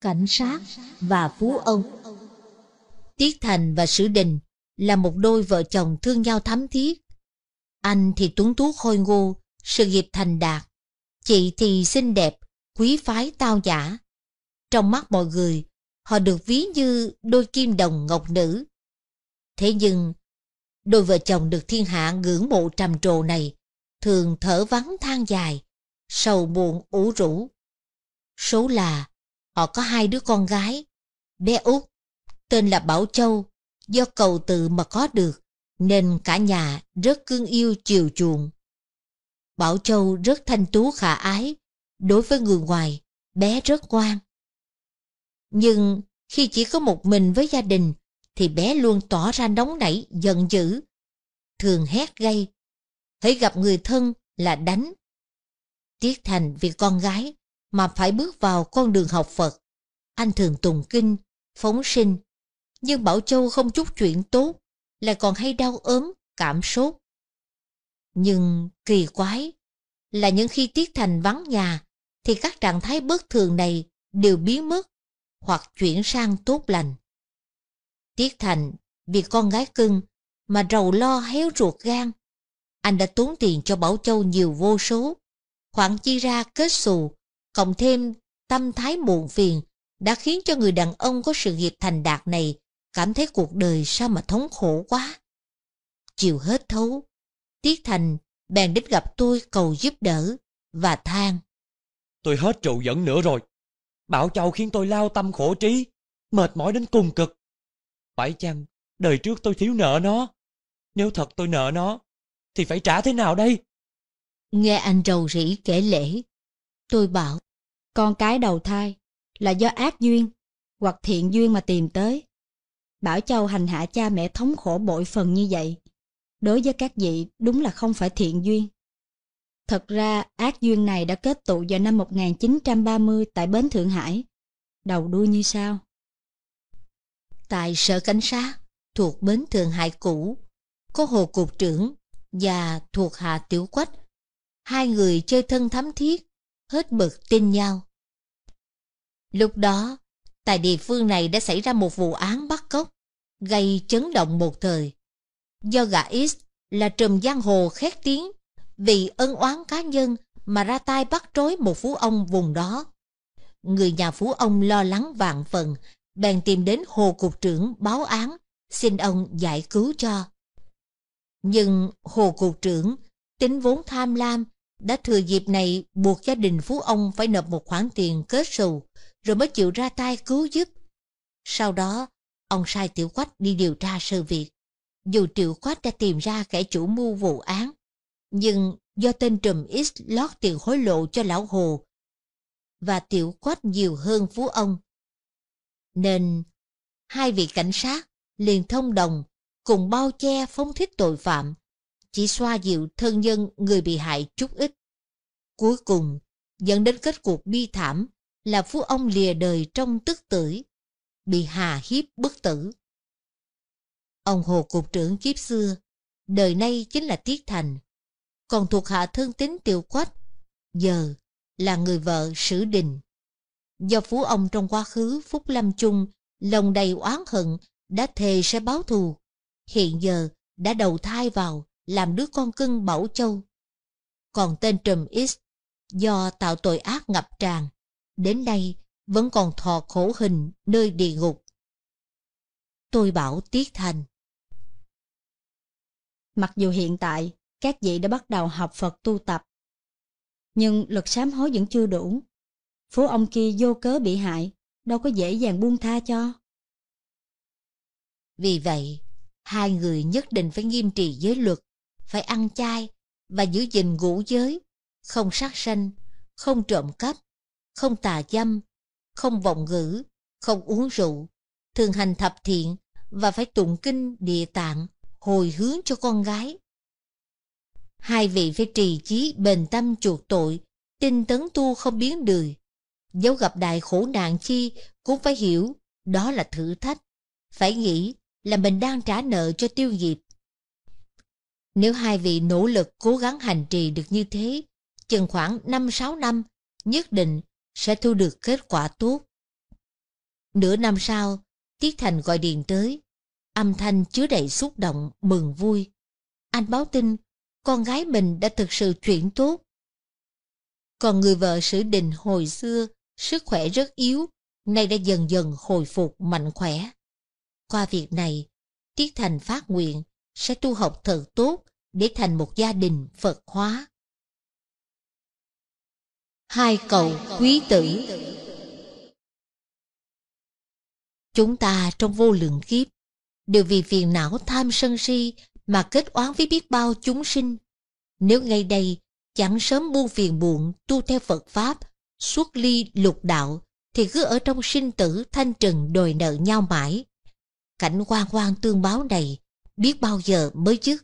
cảnh sát và phú ông. Tiết Thành và Sử Đình là một đôi vợ chồng thương nhau thắm thiết. Anh thì tuấn tú khôi ngô, sự nghiệp thành đạt. Chị thì xinh đẹp, quý phái tao giả. Trong mắt mọi người, họ được ví như đôi kim đồng ngọc nữ. Thế nhưng, đôi vợ chồng được thiên hạ ngưỡng mộ trầm trồ này, thường thở vắng than dài, sầu buồn ủ rũ. Số là Họ có hai đứa con gái. Bé út, tên là Bảo Châu, do cầu tự mà có được, nên cả nhà rất cưng yêu chiều chuộng. Bảo Châu rất thanh tú khả ái, đối với người ngoài, bé rất ngoan. Nhưng khi chỉ có một mình với gia đình, thì bé luôn tỏ ra nóng nảy, giận dữ, thường hét gây Thấy gặp người thân là đánh. Tiếc thành vì con gái mà phải bước vào con đường học Phật. Anh thường tùng kinh, phóng sinh, nhưng Bảo Châu không chút chuyện tốt, lại còn hay đau ốm, cảm sốt. Nhưng kỳ quái là những khi Tiết Thành vắng nhà thì các trạng thái bất thường này đều biến mất hoặc chuyển sang tốt lành. Tiết Thành vì con gái cưng mà rầu lo héo ruột gan. Anh đã tốn tiền cho Bảo Châu nhiều vô số, khoản chi ra kết xù cộng thêm tâm thái buồn phiền đã khiến cho người đàn ông có sự nghiệp thành đạt này cảm thấy cuộc đời sao mà thống khổ quá. Chiều hết thấu, Tiết Thành bèn đến gặp tôi cầu giúp đỡ và than. Tôi hết trụ dẫn nữa rồi. Bảo Châu khiến tôi lao tâm khổ trí, mệt mỏi đến cùng cực. Phải chăng đời trước tôi thiếu nợ nó? Nếu thật tôi nợ nó, thì phải trả thế nào đây? Nghe anh rầu rĩ kể lễ, Tôi bảo, con cái đầu thai là do ác duyên hoặc thiện duyên mà tìm tới. Bảo Châu hành hạ cha mẹ thống khổ bội phần như vậy, đối với các vị đúng là không phải thiện duyên. Thật ra ác duyên này đã kết tụ vào năm 1930 tại Bến Thượng Hải, đầu đuôi như sau. Tại Sở Cảnh sát thuộc Bến Thượng Hải cũ, có Hồ Cục trưởng và thuộc Hạ Tiểu Quách, hai người chơi thân thắm thiết, hết bực tin nhau. Lúc đó, tại địa phương này đã xảy ra một vụ án bắt cóc, gây chấn động một thời. Do gã X là trùm giang hồ khét tiếng, vì ân oán cá nhân mà ra tay bắt trói một phú ông vùng đó. Người nhà phú ông lo lắng vạn phần, bèn tìm đến hồ cục trưởng báo án, xin ông giải cứu cho. Nhưng hồ cục trưởng tính vốn tham lam đã thừa dịp này buộc gia đình phú ông phải nộp một khoản tiền kết sù rồi mới chịu ra tay cứu giúp. Sau đó, ông sai Tiểu Quách đi điều tra sự việc. Dù Tiểu Quách đã tìm ra kẻ chủ mưu vụ án, nhưng do tên Trùm X lót tiền hối lộ cho lão Hồ và Tiểu Quách nhiều hơn phú ông. Nên, hai vị cảnh sát liền thông đồng cùng bao che phóng thích tội phạm chỉ xoa dịu thân nhân người bị hại chút ít. Cuối cùng, dẫn đến kết cuộc bi thảm là phú ông lìa đời trong tức tử, bị hà hiếp bất tử. Ông Hồ Cục trưởng kiếp xưa, đời nay chính là Tiết Thành, còn thuộc hạ thương tính Tiêu Quách, giờ là người vợ Sử Đình. Do phú ông trong quá khứ Phúc Lâm Chung, lòng đầy oán hận, đã thề sẽ báo thù, hiện giờ đã đầu thai vào làm đứa con cưng bảo Châu. Còn tên Trùm X, do tạo tội ác ngập tràn, đến nay vẫn còn thọ khổ hình nơi địa ngục. Tôi bảo Tiết Thành. Mặc dù hiện tại, các vị đã bắt đầu học Phật tu tập, nhưng luật sám hối vẫn chưa đủ. Phố ông kia vô cớ bị hại, đâu có dễ dàng buông tha cho. Vì vậy, hai người nhất định phải nghiêm trì giới luật, phải ăn chay và giữ gìn ngũ giới, không sát sanh, không trộm cắp, không tà dâm, không vọng ngữ, không uống rượu, thường hành thập thiện và phải tụng kinh địa tạng hồi hướng cho con gái. Hai vị phải trì chí bền tâm chuộc tội, tinh tấn tu không biến đời. Dẫu gặp đại khổ nạn chi cũng phải hiểu đó là thử thách. Phải nghĩ là mình đang trả nợ cho tiêu nghiệp nếu hai vị nỗ lực cố gắng hành trì được như thế, chừng khoảng 5-6 năm, nhất định sẽ thu được kết quả tốt. Nửa năm sau, Tiết Thành gọi điện tới, âm thanh chứa đầy xúc động, mừng vui. Anh báo tin, con gái mình đã thực sự chuyển tốt. Còn người vợ sử đình hồi xưa, sức khỏe rất yếu, nay đã dần dần hồi phục mạnh khỏe. Qua việc này, Tiết Thành phát nguyện sẽ tu học thật tốt để thành một gia đình Phật hóa. Hai cầu quý tử Chúng ta trong vô lượng kiếp đều vì phiền não tham sân si mà kết oán với biết bao chúng sinh. Nếu ngay đây chẳng sớm buông phiền muộn tu theo Phật Pháp, xuất ly lục đạo, thì cứ ở trong sinh tử thanh trần đòi nợ nhau mãi. Cảnh quan quan tương báo này biết bao giờ mới dứt.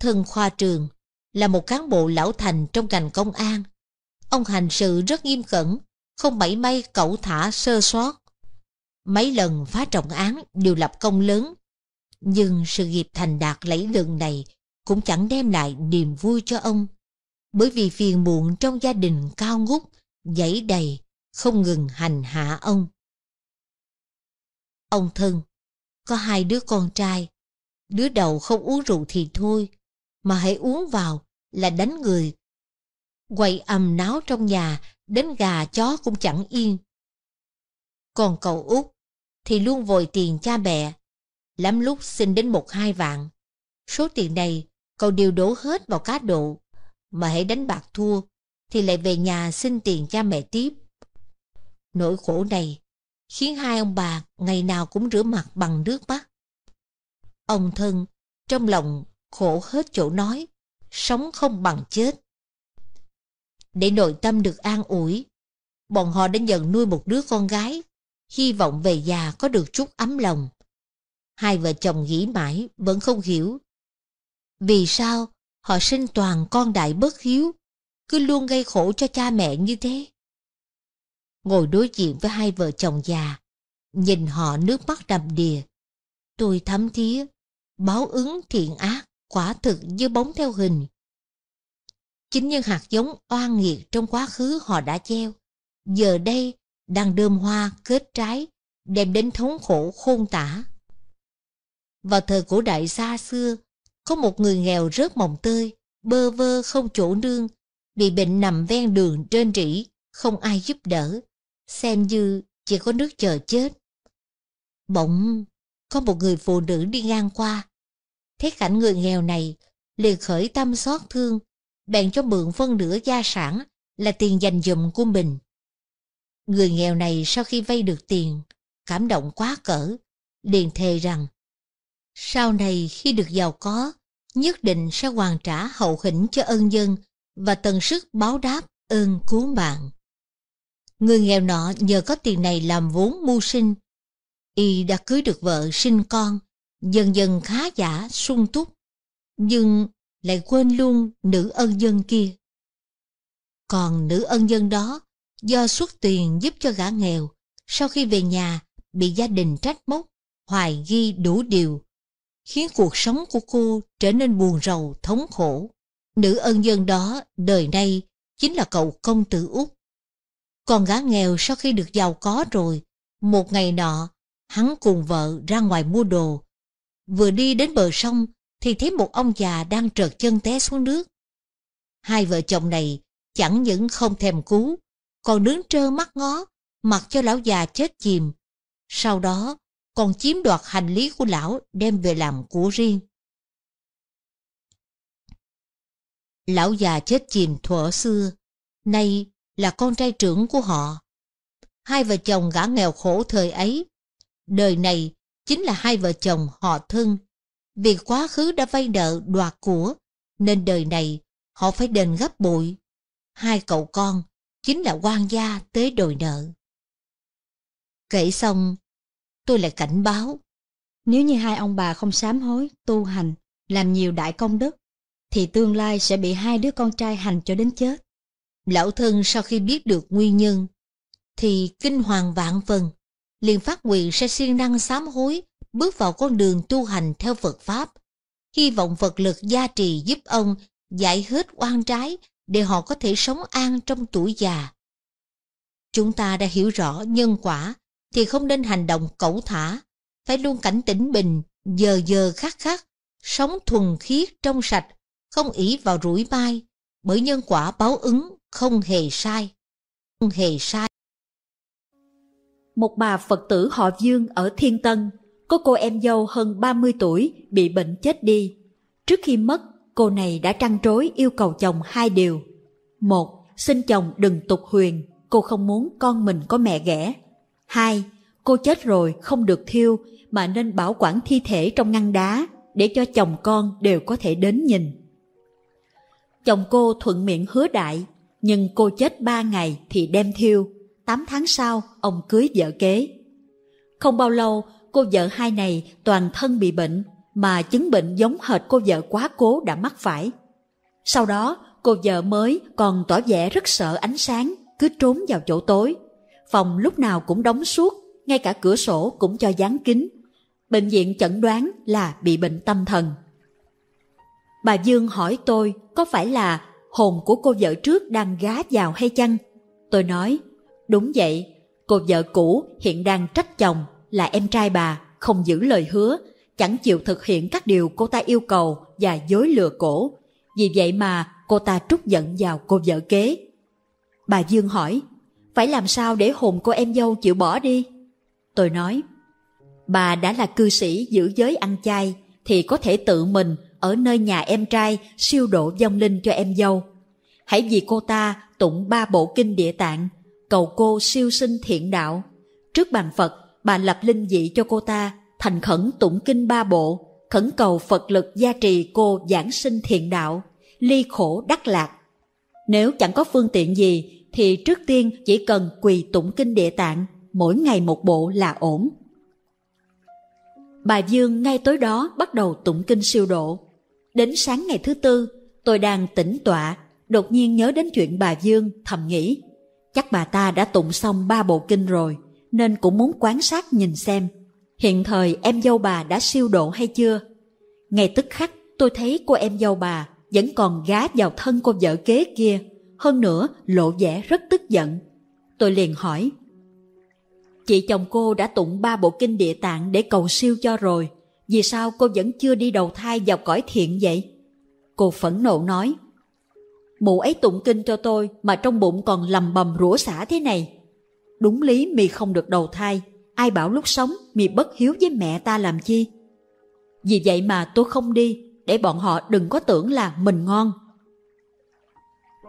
Thân khoa trường là một cán bộ lão thành trong ngành công an. Ông hành sự rất nghiêm cẩn, không mảy may cẩu thả sơ sót. Mấy lần phá trọng án đều lập công lớn, nhưng sự nghiệp thành đạt lẫy lừng này cũng chẳng đem lại niềm vui cho ông, bởi vì phiền muộn trong gia đình cao ngút, dãy đầy, không ngừng hành hạ ông. Ông thân có hai đứa con trai. Đứa đầu không uống rượu thì thôi, mà hãy uống vào là đánh người. Quậy ầm náo trong nhà, đến gà chó cũng chẳng yên. Còn cậu út thì luôn vội tiền cha mẹ, lắm lúc xin đến một hai vạn. Số tiền này cậu đều đổ hết vào cá độ, mà hãy đánh bạc thua thì lại về nhà xin tiền cha mẹ tiếp. Nỗi khổ này khiến hai ông bà ngày nào cũng rửa mặt bằng nước mắt. Ông thân trong lòng khổ hết chỗ nói, sống không bằng chết. Để nội tâm được an ủi, bọn họ đã nhận nuôi một đứa con gái, hy vọng về già có được chút ấm lòng. Hai vợ chồng nghĩ mãi vẫn không hiểu. Vì sao họ sinh toàn con đại bất hiếu, cứ luôn gây khổ cho cha mẹ như thế? ngồi đối diện với hai vợ chồng già, nhìn họ nước mắt đầm đìa. Tôi thấm thía, báo ứng thiện ác quả thực như bóng theo hình. Chính những hạt giống oan nghiệt trong quá khứ họ đã gieo, giờ đây đang đơm hoa kết trái, đem đến thống khổ khôn tả. Vào thời cổ đại xa xưa, có một người nghèo rớt mồng tơi, bơ vơ không chỗ nương, bị bệnh nằm ven đường trên rỉ, không ai giúp đỡ xem như chỉ có nước chờ chết. Bỗng, có một người phụ nữ đi ngang qua. Thấy cảnh người nghèo này, liền khởi tâm xót thương, bèn cho mượn phân nửa gia sản là tiền dành dụm của mình. Người nghèo này sau khi vay được tiền, cảm động quá cỡ, liền thề rằng sau này khi được giàu có, nhất định sẽ hoàn trả hậu hĩnh cho ân dân và tần sức báo đáp ơn cứu mạng. Người nghèo nọ nhờ có tiền này làm vốn mưu sinh. Y đã cưới được vợ sinh con, dần dần khá giả, sung túc. Nhưng lại quên luôn nữ ân dân kia. Còn nữ ân dân đó, do xuất tiền giúp cho gã nghèo, sau khi về nhà bị gia đình trách móc, hoài ghi đủ điều, khiến cuộc sống của cô trở nên buồn rầu, thống khổ. Nữ ân dân đó đời nay chính là cậu công tử Út, con gái nghèo sau khi được giàu có rồi, một ngày nọ, hắn cùng vợ ra ngoài mua đồ. Vừa đi đến bờ sông thì thấy một ông già đang trợt chân té xuống nước. Hai vợ chồng này chẳng những không thèm cứu, còn đứng trơ mắt ngó, mặc cho lão già chết chìm. Sau đó, còn chiếm đoạt hành lý của lão đem về làm của riêng. Lão già chết chìm thuở xưa, nay là con trai trưởng của họ. Hai vợ chồng gã nghèo khổ thời ấy, đời này chính là hai vợ chồng họ thân. Vì quá khứ đã vay nợ đoạt của, nên đời này họ phải đền gấp bội. Hai cậu con chính là quan gia tới đòi nợ. Kể xong, tôi lại cảnh báo. Nếu như hai ông bà không sám hối, tu hành, làm nhiều đại công đức, thì tương lai sẽ bị hai đứa con trai hành cho đến chết. Lão thân sau khi biết được nguyên nhân, thì kinh hoàng vạn phần, liền phát nguyện sẽ siêng năng sám hối, bước vào con đường tu hành theo Phật Pháp. Hy vọng Phật lực gia trì giúp ông giải hết oan trái để họ có thể sống an trong tuổi già. Chúng ta đã hiểu rõ nhân quả thì không nên hành động cẩu thả, phải luôn cảnh tỉnh bình, giờ giờ khắc khắc, sống thuần khiết trong sạch, không ỷ vào rủi mai, bởi nhân quả báo ứng không hề sai, không hề sai. Một bà Phật tử họ Dương ở Thiên Tân, có cô em dâu hơn 30 tuổi bị bệnh chết đi. Trước khi mất, cô này đã trăn trối yêu cầu chồng hai điều. Một, xin chồng đừng tục huyền, cô không muốn con mình có mẹ ghẻ. Hai, cô chết rồi không được thiêu mà nên bảo quản thi thể trong ngăn đá để cho chồng con đều có thể đến nhìn. Chồng cô thuận miệng hứa đại nhưng cô chết ba ngày thì đem thiêu, tám tháng sau ông cưới vợ kế. Không bao lâu, cô vợ hai này toàn thân bị bệnh, mà chứng bệnh giống hệt cô vợ quá cố đã mắc phải. Sau đó, cô vợ mới còn tỏ vẻ rất sợ ánh sáng, cứ trốn vào chỗ tối. Phòng lúc nào cũng đóng suốt, ngay cả cửa sổ cũng cho dán kín. Bệnh viện chẩn đoán là bị bệnh tâm thần. Bà Dương hỏi tôi có phải là hồn của cô vợ trước đang gá vào hay chăng? Tôi nói, đúng vậy, cô vợ cũ hiện đang trách chồng là em trai bà, không giữ lời hứa, chẳng chịu thực hiện các điều cô ta yêu cầu và dối lừa cổ. Vì vậy mà cô ta trút giận vào cô vợ kế. Bà Dương hỏi, phải làm sao để hồn cô em dâu chịu bỏ đi? Tôi nói, bà đã là cư sĩ giữ giới ăn chay thì có thể tự mình ở nơi nhà em trai siêu độ vong linh cho em dâu. Hãy vì cô ta tụng ba bộ kinh địa tạng, cầu cô siêu sinh thiện đạo. Trước bàn Phật, bà lập linh dị cho cô ta, thành khẩn tụng kinh ba bộ, khẩn cầu Phật lực gia trì cô giảng sinh thiện đạo, ly khổ đắc lạc. Nếu chẳng có phương tiện gì, thì trước tiên chỉ cần quỳ tụng kinh địa tạng, mỗi ngày một bộ là ổn. Bà Dương ngay tối đó bắt đầu tụng kinh siêu độ. Đến sáng ngày thứ tư, tôi đang tĩnh tọa, đột nhiên nhớ đến chuyện bà Dương thầm nghĩ. Chắc bà ta đã tụng xong ba bộ kinh rồi, nên cũng muốn quan sát nhìn xem hiện thời em dâu bà đã siêu độ hay chưa. ngày tức khắc tôi thấy cô em dâu bà vẫn còn gá vào thân cô vợ kế kia, hơn nữa lộ vẻ rất tức giận. Tôi liền hỏi, chị chồng cô đã tụng ba bộ kinh địa tạng để cầu siêu cho rồi, vì sao cô vẫn chưa đi đầu thai vào cõi thiện vậy? Cô phẫn nộ nói, mụ ấy tụng kinh cho tôi mà trong bụng còn lầm bầm rủa xả thế này. Đúng lý mì không được đầu thai, ai bảo lúc sống mì bất hiếu với mẹ ta làm chi? Vì vậy mà tôi không đi, để bọn họ đừng có tưởng là mình ngon.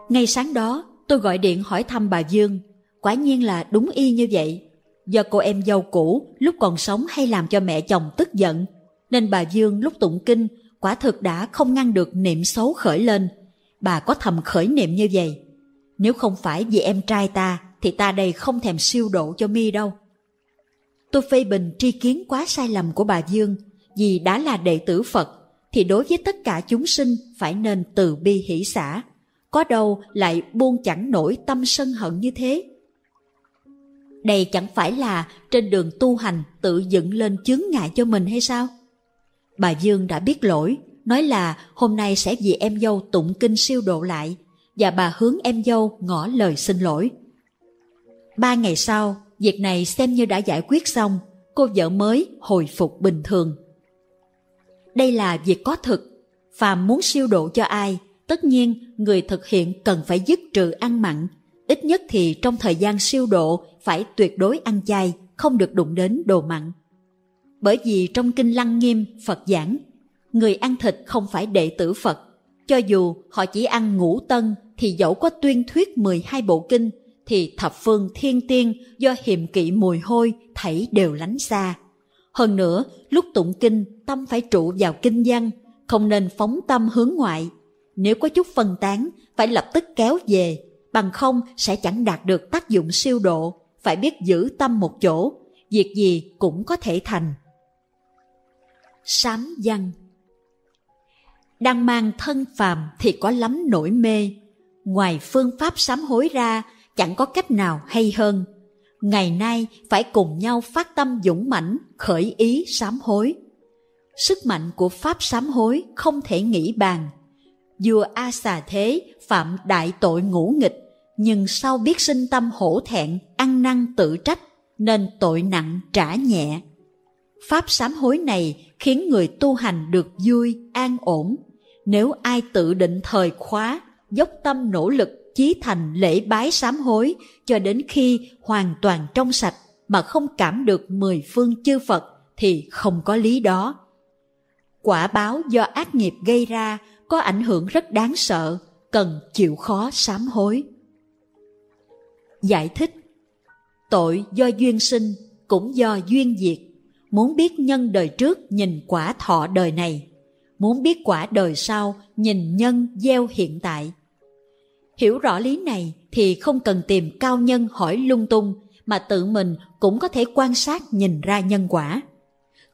Ngay sáng đó, tôi gọi điện hỏi thăm bà Dương, quả nhiên là đúng y như vậy. Do cô em dâu cũ lúc còn sống hay làm cho mẹ chồng tức giận nên bà Dương lúc tụng kinh quả thực đã không ngăn được niệm xấu khởi lên. Bà có thầm khởi niệm như vậy. Nếu không phải vì em trai ta thì ta đây không thèm siêu độ cho mi đâu. Tôi phê bình tri kiến quá sai lầm của bà Dương vì đã là đệ tử Phật thì đối với tất cả chúng sinh phải nên từ bi hỷ xã. Có đâu lại buông chẳng nổi tâm sân hận như thế. Đây chẳng phải là trên đường tu hành tự dựng lên chướng ngại cho mình hay sao? Bà Dương đã biết lỗi, nói là hôm nay sẽ vì em dâu tụng kinh siêu độ lại, và bà hướng em dâu ngỏ lời xin lỗi. Ba ngày sau, việc này xem như đã giải quyết xong, cô vợ mới hồi phục bình thường. Đây là việc có thực, phàm muốn siêu độ cho ai, tất nhiên người thực hiện cần phải dứt trừ ăn mặn, ít nhất thì trong thời gian siêu độ phải tuyệt đối ăn chay, không được đụng đến đồ mặn bởi vì trong kinh lăng nghiêm phật giảng người ăn thịt không phải đệ tử phật cho dù họ chỉ ăn ngũ tân thì dẫu có tuyên thuyết 12 bộ kinh thì thập phương thiên tiên do hiềm kỵ mùi hôi thảy đều lánh xa. Hơn nữa, lúc tụng kinh, tâm phải trụ vào kinh văn, không nên phóng tâm hướng ngoại. Nếu có chút phân tán, phải lập tức kéo về, bằng không sẽ chẳng đạt được tác dụng siêu độ, phải biết giữ tâm một chỗ, việc gì cũng có thể thành sám văn đang mang thân phàm thì có lắm nỗi mê ngoài phương pháp sám hối ra chẳng có cách nào hay hơn ngày nay phải cùng nhau phát tâm dũng mãnh khởi ý sám hối sức mạnh của pháp sám hối không thể nghĩ bàn vua a xà thế phạm đại tội ngũ nghịch nhưng sau biết sinh tâm hổ thẹn ăn năn tự trách nên tội nặng trả nhẹ Pháp sám hối này khiến người tu hành được vui, an ổn. Nếu ai tự định thời khóa, dốc tâm nỗ lực chí thành lễ bái sám hối cho đến khi hoàn toàn trong sạch mà không cảm được mười phương chư Phật thì không có lý đó. Quả báo do ác nghiệp gây ra có ảnh hưởng rất đáng sợ, cần chịu khó sám hối. Giải thích Tội do duyên sinh cũng do duyên diệt muốn biết nhân đời trước nhìn quả thọ đời này muốn biết quả đời sau nhìn nhân gieo hiện tại hiểu rõ lý này thì không cần tìm cao nhân hỏi lung tung mà tự mình cũng có thể quan sát nhìn ra nhân quả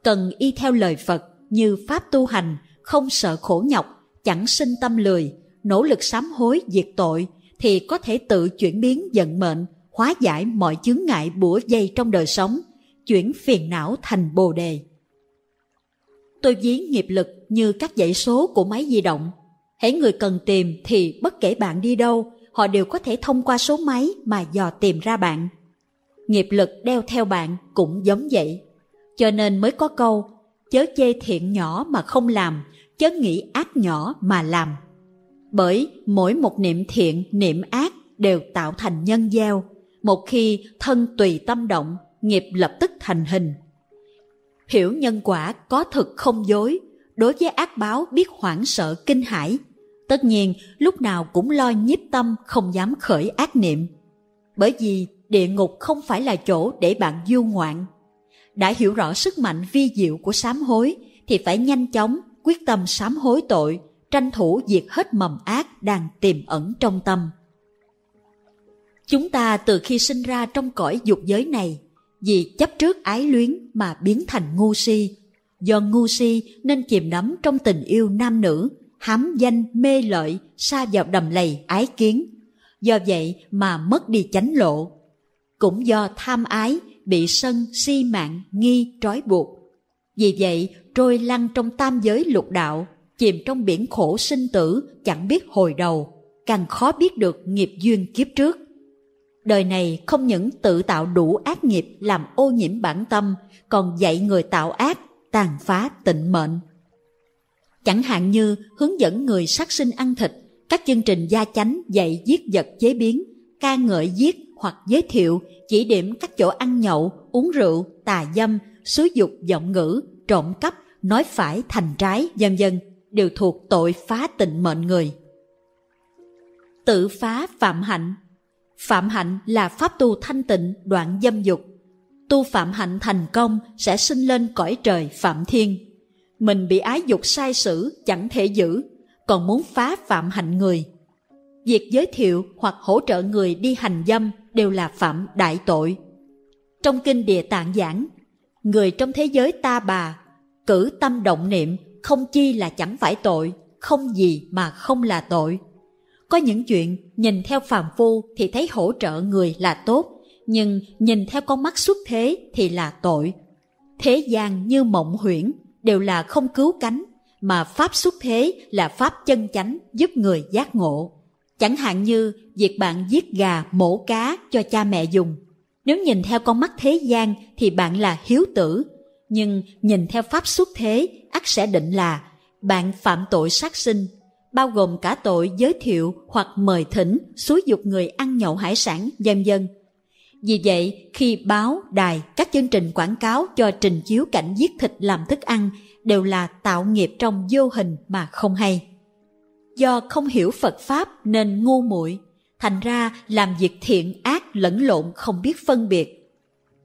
cần y theo lời phật như pháp tu hành không sợ khổ nhọc chẳng sinh tâm lười nỗ lực sám hối diệt tội thì có thể tự chuyển biến vận mệnh hóa giải mọi chướng ngại bủa dây trong đời sống chuyển phiền não thành bồ đề. Tôi viếng nghiệp lực như các dãy số của máy di động. Hãy người cần tìm thì bất kể bạn đi đâu, họ đều có thể thông qua số máy mà dò tìm ra bạn. Nghiệp lực đeo theo bạn cũng giống vậy. Cho nên mới có câu, chớ chê thiện nhỏ mà không làm, chớ nghĩ ác nhỏ mà làm. Bởi mỗi một niệm thiện, niệm ác đều tạo thành nhân gieo. Một khi thân tùy tâm động nghiệp lập tức thành hình. Hiểu nhân quả có thực không dối, đối với ác báo biết hoảng sợ kinh hãi. Tất nhiên, lúc nào cũng lo nhiếp tâm không dám khởi ác niệm. Bởi vì địa ngục không phải là chỗ để bạn du ngoạn. Đã hiểu rõ sức mạnh vi diệu của sám hối thì phải nhanh chóng quyết tâm sám hối tội, tranh thủ diệt hết mầm ác đang tiềm ẩn trong tâm. Chúng ta từ khi sinh ra trong cõi dục giới này vì chấp trước ái luyến mà biến thành ngu si. Do ngu si nên chìm đắm trong tình yêu nam nữ, hám danh mê lợi, xa vào đầm lầy ái kiến. Do vậy mà mất đi chánh lộ. Cũng do tham ái bị sân si mạng nghi trói buộc. Vì vậy trôi lăn trong tam giới lục đạo, chìm trong biển khổ sinh tử chẳng biết hồi đầu, càng khó biết được nghiệp duyên kiếp trước đời này không những tự tạo đủ ác nghiệp làm ô nhiễm bản tâm, còn dạy người tạo ác, tàn phá tịnh mệnh. Chẳng hạn như hướng dẫn người sát sinh ăn thịt, các chương trình gia chánh dạy giết vật chế biến, ca ngợi giết hoặc giới thiệu, chỉ điểm các chỗ ăn nhậu, uống rượu, tà dâm, xúi dục giọng ngữ, trộm cắp, nói phải thành trái, dân dân, đều thuộc tội phá tịnh mệnh người. Tự phá phạm hạnh Phạm hạnh là pháp tu thanh tịnh đoạn dâm dục. Tu phạm hạnh thành công sẽ sinh lên cõi trời phạm thiên. Mình bị ái dục sai sử chẳng thể giữ, còn muốn phá phạm hạnh người. Việc giới thiệu hoặc hỗ trợ người đi hành dâm đều là phạm đại tội. Trong kinh địa tạng giảng, người trong thế giới ta bà, cử tâm động niệm không chi là chẳng phải tội, không gì mà không là tội có những chuyện nhìn theo phàm phu thì thấy hỗ trợ người là tốt, nhưng nhìn theo con mắt xuất thế thì là tội. Thế gian như mộng huyễn đều là không cứu cánh, mà pháp xuất thế là pháp chân chánh giúp người giác ngộ. Chẳng hạn như việc bạn giết gà mổ cá cho cha mẹ dùng. Nếu nhìn theo con mắt thế gian thì bạn là hiếu tử, nhưng nhìn theo pháp xuất thế ắt sẽ định là bạn phạm tội sát sinh bao gồm cả tội giới thiệu hoặc mời thỉnh, xúi dục người ăn nhậu hải sản, dâm dân. Vì vậy, khi báo, đài, các chương trình quảng cáo cho trình chiếu cảnh giết thịt làm thức ăn đều là tạo nghiệp trong vô hình mà không hay. Do không hiểu Phật Pháp nên ngu muội thành ra làm việc thiện ác lẫn lộn không biết phân biệt.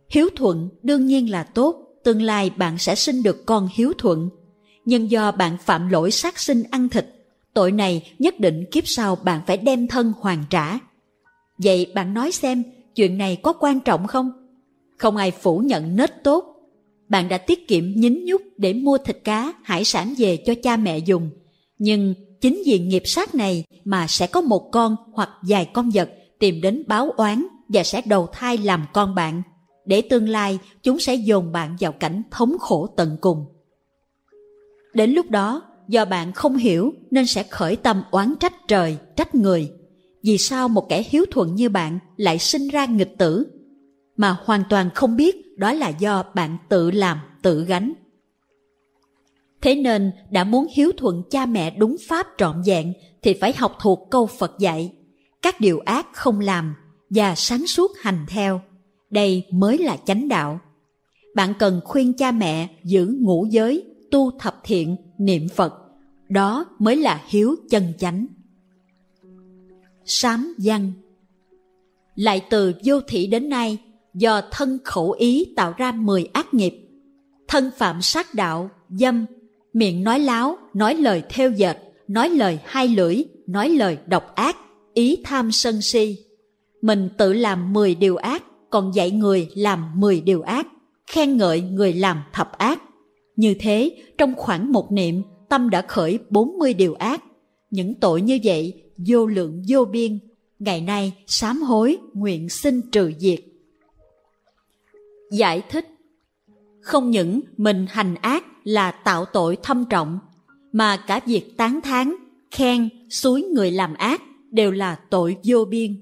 Hiếu thuận đương nhiên là tốt, tương lai bạn sẽ sinh được con hiếu thuận. Nhưng do bạn phạm lỗi sát sinh ăn thịt tội này nhất định kiếp sau bạn phải đem thân hoàn trả. Vậy bạn nói xem, chuyện này có quan trọng không? Không ai phủ nhận nết tốt. Bạn đã tiết kiệm nhín nhút để mua thịt cá, hải sản về cho cha mẹ dùng. Nhưng chính vì nghiệp sát này mà sẽ có một con hoặc vài con vật tìm đến báo oán và sẽ đầu thai làm con bạn. Để tương lai chúng sẽ dồn bạn vào cảnh thống khổ tận cùng. Đến lúc đó, do bạn không hiểu nên sẽ khởi tâm oán trách trời trách người vì sao một kẻ hiếu thuận như bạn lại sinh ra nghịch tử mà hoàn toàn không biết đó là do bạn tự làm tự gánh thế nên đã muốn hiếu thuận cha mẹ đúng pháp trọn vẹn thì phải học thuộc câu phật dạy các điều ác không làm và sáng suốt hành theo đây mới là chánh đạo bạn cần khuyên cha mẹ giữ ngũ giới tu thập thiện niệm phật đó mới là hiếu chân chánh sám văn lại từ vô thị đến nay do thân khẩu ý tạo ra mười ác nghiệp thân phạm sát đạo dâm miệng nói láo nói lời theo dệt nói lời hai lưỡi nói lời độc ác ý tham sân si mình tự làm mười điều ác còn dạy người làm mười điều ác khen ngợi người làm thập ác như thế trong khoảng một niệm tâm đã khởi 40 điều ác. Những tội như vậy vô lượng vô biên, ngày nay sám hối nguyện xin trừ diệt. Giải thích Không những mình hành ác là tạo tội thâm trọng, mà cả việc tán thán, khen, suối người làm ác đều là tội vô biên.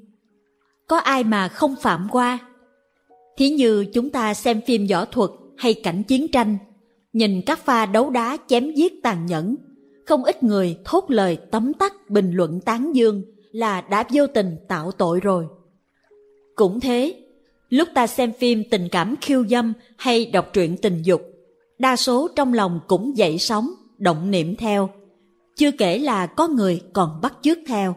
Có ai mà không phạm qua? Thí như chúng ta xem phim võ thuật hay cảnh chiến tranh – Nhìn các pha đấu đá chém giết tàn nhẫn, không ít người thốt lời tấm tắc bình luận tán dương là đã vô tình tạo tội rồi. Cũng thế, lúc ta xem phim tình cảm khiêu dâm hay đọc truyện tình dục, đa số trong lòng cũng dậy sóng, động niệm theo. Chưa kể là có người còn bắt chước theo.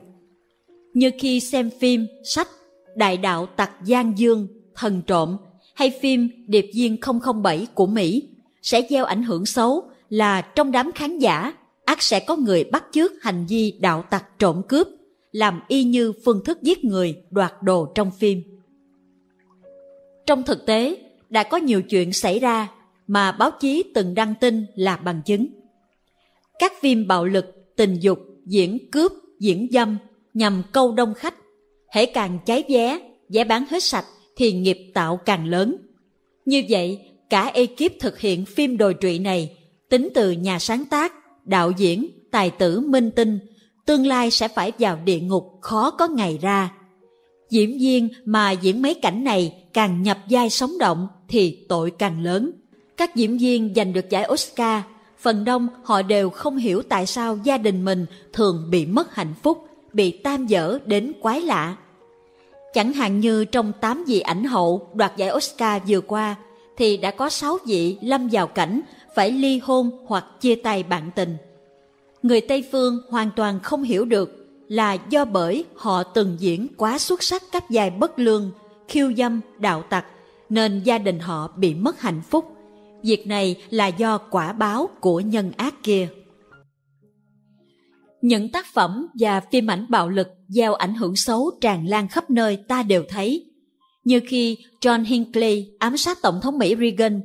Như khi xem phim, sách Đại đạo tặc Giang Dương, Thần Trộm hay phim Điệp viên 007 của Mỹ sẽ gieo ảnh hưởng xấu là trong đám khán giả, ắt sẽ có người bắt chước hành vi đạo tặc trộm cướp, làm y như phương thức giết người đoạt đồ trong phim. Trong thực tế, đã có nhiều chuyện xảy ra mà báo chí từng đăng tin là bằng chứng. Các phim bạo lực, tình dục, diễn cướp, diễn dâm nhằm câu đông khách. Hễ càng cháy vé, vé bán hết sạch thì nghiệp tạo càng lớn. Như vậy, cả ekip thực hiện phim đồi trụy này, tính từ nhà sáng tác, đạo diễn, tài tử minh tinh, tương lai sẽ phải vào địa ngục khó có ngày ra. Diễn viên mà diễn mấy cảnh này càng nhập vai sống động thì tội càng lớn. Các diễn viên giành được giải Oscar, phần đông họ đều không hiểu tại sao gia đình mình thường bị mất hạnh phúc, bị tam dở đến quái lạ. Chẳng hạn như trong tám vị ảnh hậu đoạt giải Oscar vừa qua, thì đã có 6 vị lâm vào cảnh phải ly hôn hoặc chia tay bạn tình. Người Tây Phương hoàn toàn không hiểu được là do bởi họ từng diễn quá xuất sắc các dài bất lương, khiêu dâm, đạo tặc, nên gia đình họ bị mất hạnh phúc. Việc này là do quả báo của nhân ác kia. Những tác phẩm và phim ảnh bạo lực gieo ảnh hưởng xấu tràn lan khắp nơi ta đều thấy như khi John Hinckley ám sát Tổng thống Mỹ Reagan.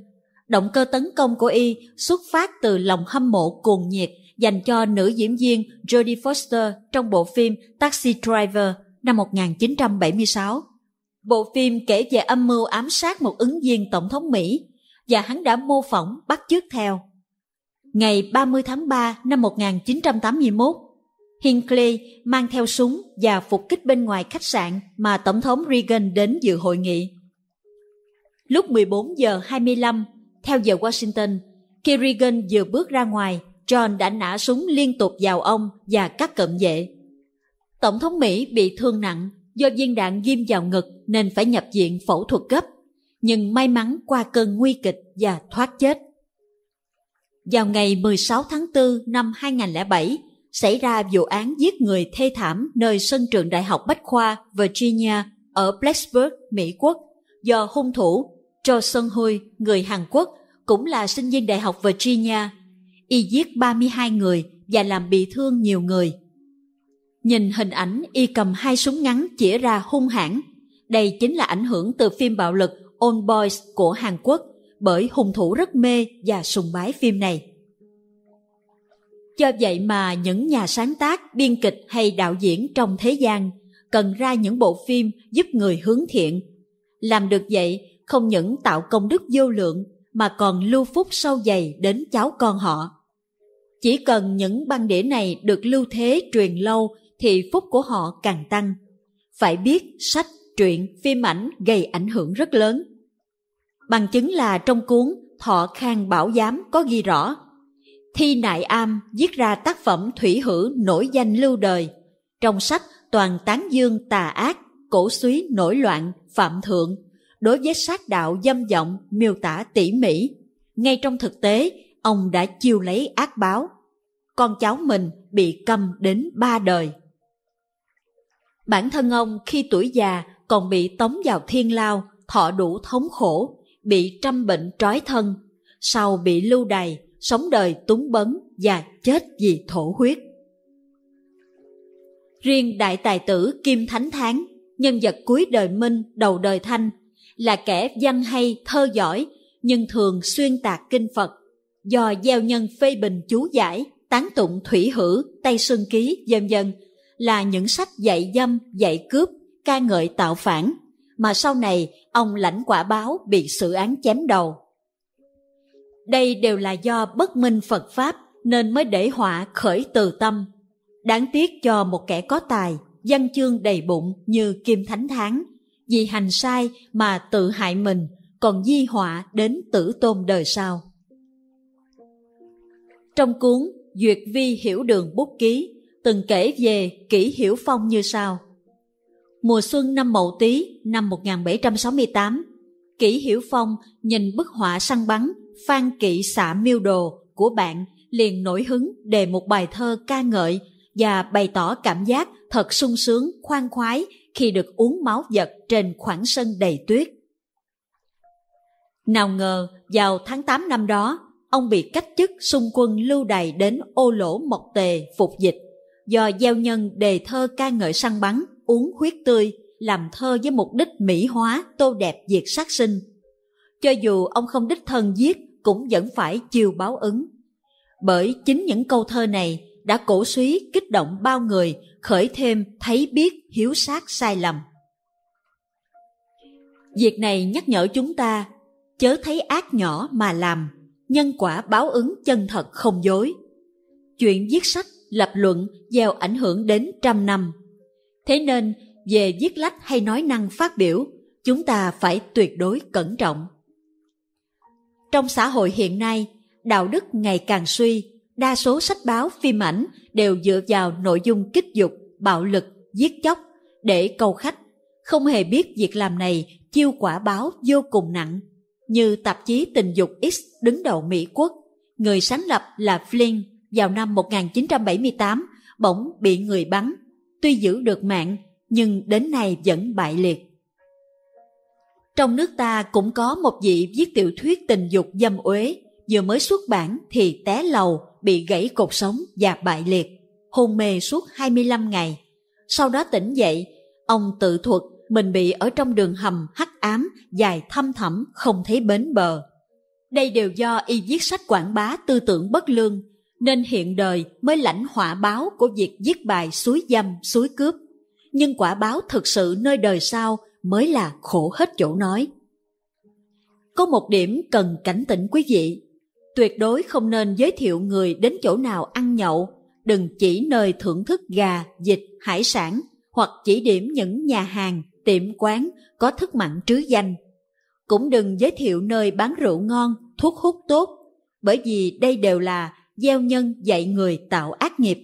Động cơ tấn công của y xuất phát từ lòng hâm mộ cuồng nhiệt dành cho nữ diễn viên Jodie Foster trong bộ phim Taxi Driver năm 1976. Bộ phim kể về âm mưu ám sát một ứng viên Tổng thống Mỹ và hắn đã mô phỏng bắt chước theo. Ngày 30 tháng 3 năm 1981, Hinckley mang theo súng và phục kích bên ngoài khách sạn mà Tổng thống Reagan đến dự hội nghị. Lúc 14 giờ 25, theo giờ Washington, khi Reagan vừa bước ra ngoài, John đã nã súng liên tục vào ông và các cận vệ. Tổng thống Mỹ bị thương nặng do viên đạn ghim vào ngực nên phải nhập viện phẫu thuật gấp, nhưng may mắn qua cơn nguy kịch và thoát chết. Vào ngày 16 tháng 4 năm 2007, xảy ra vụ án giết người thê thảm nơi sân trường Đại học Bách Khoa, Virginia ở Blacksburg, Mỹ Quốc do hung thủ Cho Sơn Hui, người Hàn Quốc, cũng là sinh viên Đại học Virginia. Y giết 32 người và làm bị thương nhiều người. Nhìn hình ảnh y cầm hai súng ngắn chỉ ra hung hãn. Đây chính là ảnh hưởng từ phim bạo lực Old Boys của Hàn Quốc bởi hung thủ rất mê và sùng bái phim này. Do vậy mà những nhà sáng tác, biên kịch hay đạo diễn trong thế gian cần ra những bộ phim giúp người hướng thiện. Làm được vậy không những tạo công đức vô lượng mà còn lưu phúc sâu dày đến cháu con họ. Chỉ cần những băng đĩa này được lưu thế truyền lâu thì phúc của họ càng tăng. Phải biết sách, truyện, phim ảnh gây ảnh hưởng rất lớn. Bằng chứng là trong cuốn Thọ Khang Bảo Giám có ghi rõ Thi Nại Am viết ra tác phẩm thủy hữ nổi danh lưu đời. Trong sách toàn tán dương tà ác, cổ suý nổi loạn, phạm thượng, đối với sát đạo dâm vọng miêu tả tỉ mỉ. Ngay trong thực tế, ông đã chiêu lấy ác báo. Con cháu mình bị câm đến ba đời. Bản thân ông khi tuổi già còn bị tống vào thiên lao, thọ đủ thống khổ, bị trăm bệnh trói thân, sau bị lưu đày, sống đời túng bấn và chết vì thổ huyết. Riêng đại tài tử Kim Thánh Thán, nhân vật cuối đời Minh, đầu đời Thanh, là kẻ văn hay thơ giỏi nhưng thường xuyên tạc kinh Phật, do gieo nhân phê bình chú giải, tán tụng thủy hữu, tây sơn ký, dân dân, là những sách dạy dâm, dạy cướp, ca ngợi tạo phản, mà sau này ông lãnh quả báo bị xử án chém đầu đây đều là do bất minh Phật Pháp nên mới để họa khởi từ tâm. Đáng tiếc cho một kẻ có tài, văn chương đầy bụng như Kim Thánh Tháng, vì hành sai mà tự hại mình, còn di họa đến tử tôn đời sau. Trong cuốn Duyệt Vi Hiểu Đường Bút Ký, từng kể về kỹ hiểu phong như sau. Mùa xuân năm Mậu Tý năm 1768, kỹ hiểu phong nhìn bức họa săn bắn Phan Kỵ xã Miêu Đồ của bạn liền nổi hứng đề một bài thơ ca ngợi và bày tỏ cảm giác thật sung sướng, khoan khoái khi được uống máu vật trên khoảng sân đầy tuyết. Nào ngờ, vào tháng 8 năm đó, ông bị cách chức xung quân lưu đày đến ô lỗ mộc tề phục dịch do gieo nhân đề thơ ca ngợi săn bắn, uống huyết tươi, làm thơ với mục đích mỹ hóa, tô đẹp diệt sát sinh. Cho dù ông không đích thân giết cũng vẫn phải chiêu báo ứng. Bởi chính những câu thơ này đã cổ suý kích động bao người khởi thêm thấy biết hiếu sát sai lầm. Việc này nhắc nhở chúng ta chớ thấy ác nhỏ mà làm, nhân quả báo ứng chân thật không dối. Chuyện viết sách, lập luận gieo ảnh hưởng đến trăm năm. Thế nên, về viết lách hay nói năng phát biểu, chúng ta phải tuyệt đối cẩn trọng. Trong xã hội hiện nay, đạo đức ngày càng suy, đa số sách báo, phim ảnh đều dựa vào nội dung kích dục, bạo lực, giết chóc để câu khách, không hề biết việc làm này chiêu quả báo vô cùng nặng. Như tạp chí Tình dục X đứng đầu Mỹ quốc, người sáng lập là Flynn vào năm 1978 bỗng bị người bắn, tuy giữ được mạng nhưng đến nay vẫn bại liệt. Trong nước ta cũng có một vị viết tiểu thuyết tình dục dâm uế, vừa mới xuất bản thì té lầu, bị gãy cột sống và bại liệt, hôn mê suốt 25 ngày. Sau đó tỉnh dậy, ông tự thuật mình bị ở trong đường hầm hắc ám dài thăm thẳm không thấy bến bờ. Đây đều do y viết sách quảng bá tư tưởng bất lương, nên hiện đời mới lãnh hỏa báo của việc viết bài suối dâm, suối cướp. Nhưng quả báo thực sự nơi đời sau mới là khổ hết chỗ nói. Có một điểm cần cảnh tỉnh quý vị, tuyệt đối không nên giới thiệu người đến chỗ nào ăn nhậu, đừng chỉ nơi thưởng thức gà, vịt, hải sản hoặc chỉ điểm những nhà hàng, tiệm quán có thức mặn trứ danh. Cũng đừng giới thiệu nơi bán rượu ngon, thuốc hút tốt, bởi vì đây đều là gieo nhân dạy người tạo ác nghiệp.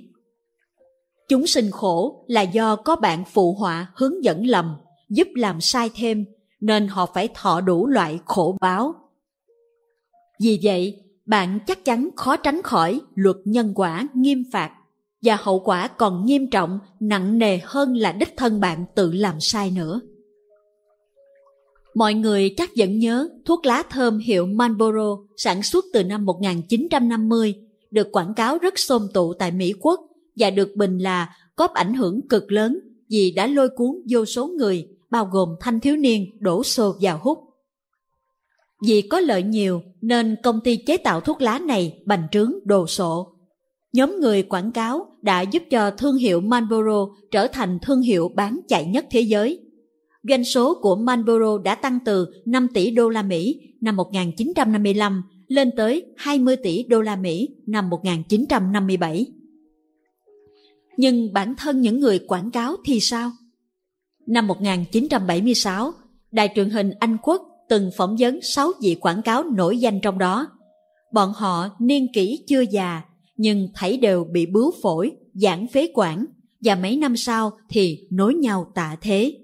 Chúng sinh khổ là do có bạn phụ họa hướng dẫn lầm, giúp làm sai thêm nên họ phải thọ đủ loại khổ báo vì vậy bạn chắc chắn khó tránh khỏi luật nhân quả nghiêm phạt và hậu quả còn nghiêm trọng nặng nề hơn là đích thân bạn tự làm sai nữa Mọi người chắc vẫn nhớ thuốc lá thơm hiệu Marlboro sản xuất từ năm 1950 được quảng cáo rất xôm tụ tại Mỹ Quốc và được bình là có ảnh hưởng cực lớn vì đã lôi cuốn vô số người bao gồm thanh thiếu niên đổ xô vào hút. Vì có lợi nhiều nên công ty chế tạo thuốc lá này bành trướng đồ sộ. Nhóm người quảng cáo đã giúp cho thương hiệu Marlboro trở thành thương hiệu bán chạy nhất thế giới. Doanh số của Marlboro đã tăng từ 5 tỷ đô la Mỹ năm 1955 lên tới 20 tỷ đô la Mỹ năm 1957. Nhưng bản thân những người quảng cáo thì sao? Năm 1976, đài truyền hình Anh Quốc từng phỏng vấn 6 vị quảng cáo nổi danh trong đó. Bọn họ niên kỷ chưa già, nhưng thảy đều bị bướu phổi, giãn phế quản, và mấy năm sau thì nối nhau tạ thế.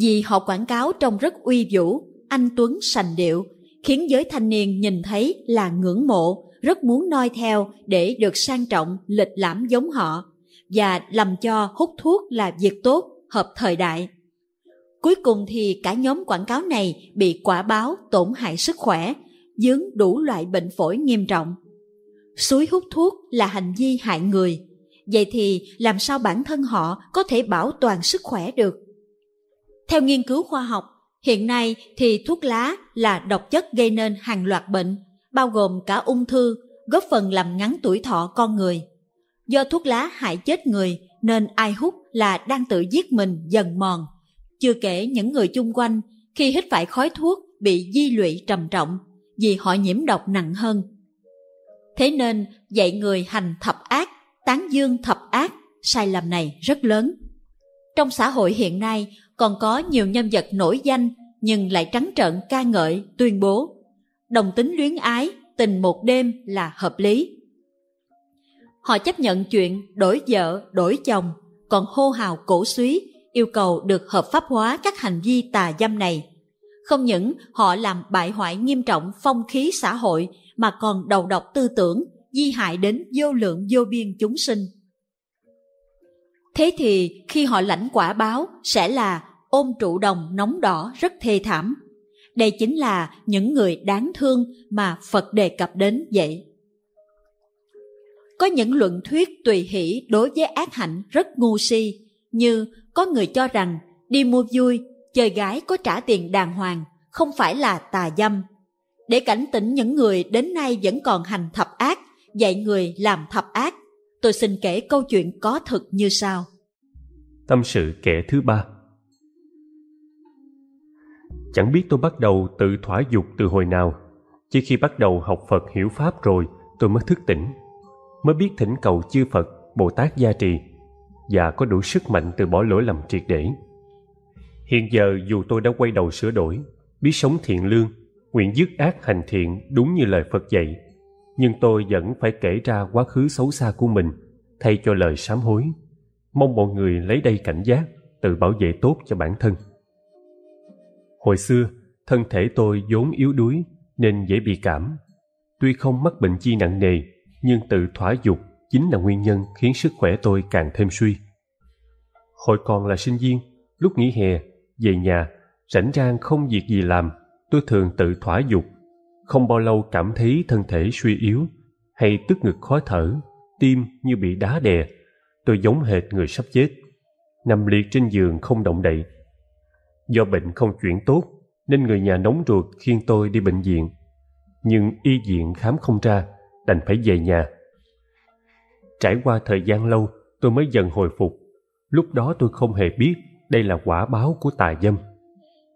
Vì họ quảng cáo trông rất uy vũ, anh Tuấn sành điệu, khiến giới thanh niên nhìn thấy là ngưỡng mộ, rất muốn noi theo để được sang trọng lịch lãm giống họ, và làm cho hút thuốc là việc tốt hợp thời đại. Cuối cùng thì cả nhóm quảng cáo này bị quả báo tổn hại sức khỏe, dướng đủ loại bệnh phổi nghiêm trọng. Suối hút thuốc là hành vi hại người, vậy thì làm sao bản thân họ có thể bảo toàn sức khỏe được? Theo nghiên cứu khoa học, hiện nay thì thuốc lá là độc chất gây nên hàng loạt bệnh, bao gồm cả ung thư, góp phần làm ngắn tuổi thọ con người. Do thuốc lá hại chết người nên ai hút là đang tự giết mình dần mòn. Chưa kể những người chung quanh khi hít phải khói thuốc bị di lụy trầm trọng vì họ nhiễm độc nặng hơn. Thế nên dạy người hành thập ác, tán dương thập ác, sai lầm này rất lớn. Trong xã hội hiện nay còn có nhiều nhân vật nổi danh nhưng lại trắng trợn ca ngợi, tuyên bố đồng tính luyến ái, tình một đêm là hợp lý. Họ chấp nhận chuyện đổi vợ, đổi chồng còn hô hào cổ suý, yêu cầu được hợp pháp hóa các hành vi tà dâm này. Không những họ làm bại hoại nghiêm trọng phong khí xã hội mà còn đầu độc tư tưởng, di hại đến vô lượng vô biên chúng sinh. Thế thì khi họ lãnh quả báo sẽ là ôm trụ đồng nóng đỏ rất thê thảm. Đây chính là những người đáng thương mà Phật đề cập đến vậy có những luận thuyết tùy hỷ đối với ác hạnh rất ngu si như có người cho rằng đi mua vui chơi gái có trả tiền đàng hoàng không phải là tà dâm để cảnh tỉnh những người đến nay vẫn còn hành thập ác dạy người làm thập ác tôi xin kể câu chuyện có thực như sau tâm sự kẻ thứ ba chẳng biết tôi bắt đầu tự thỏa dục từ hồi nào chỉ khi bắt đầu học phật hiểu pháp rồi tôi mới thức tỉnh mới biết thỉnh cầu chư Phật, Bồ Tát gia trì và có đủ sức mạnh từ bỏ lỗi lầm triệt để. Hiện giờ dù tôi đã quay đầu sửa đổi, biết sống thiện lương, nguyện dứt ác hành thiện đúng như lời Phật dạy, nhưng tôi vẫn phải kể ra quá khứ xấu xa của mình thay cho lời sám hối. Mong mọi người lấy đây cảnh giác, tự bảo vệ tốt cho bản thân. Hồi xưa, thân thể tôi vốn yếu đuối nên dễ bị cảm. Tuy không mắc bệnh chi nặng nề, nhưng tự thỏa dục chính là nguyên nhân khiến sức khỏe tôi càng thêm suy. Hồi còn là sinh viên, lúc nghỉ hè, về nhà, rảnh rang không việc gì làm, tôi thường tự thỏa dục. Không bao lâu cảm thấy thân thể suy yếu, hay tức ngực khó thở, tim như bị đá đè. Tôi giống hệt người sắp chết, nằm liệt trên giường không động đậy. Do bệnh không chuyển tốt, nên người nhà nóng ruột khiêng tôi đi bệnh viện. Nhưng y viện khám không ra, đành phải về nhà. Trải qua thời gian lâu, tôi mới dần hồi phục. Lúc đó tôi không hề biết đây là quả báo của tà dâm.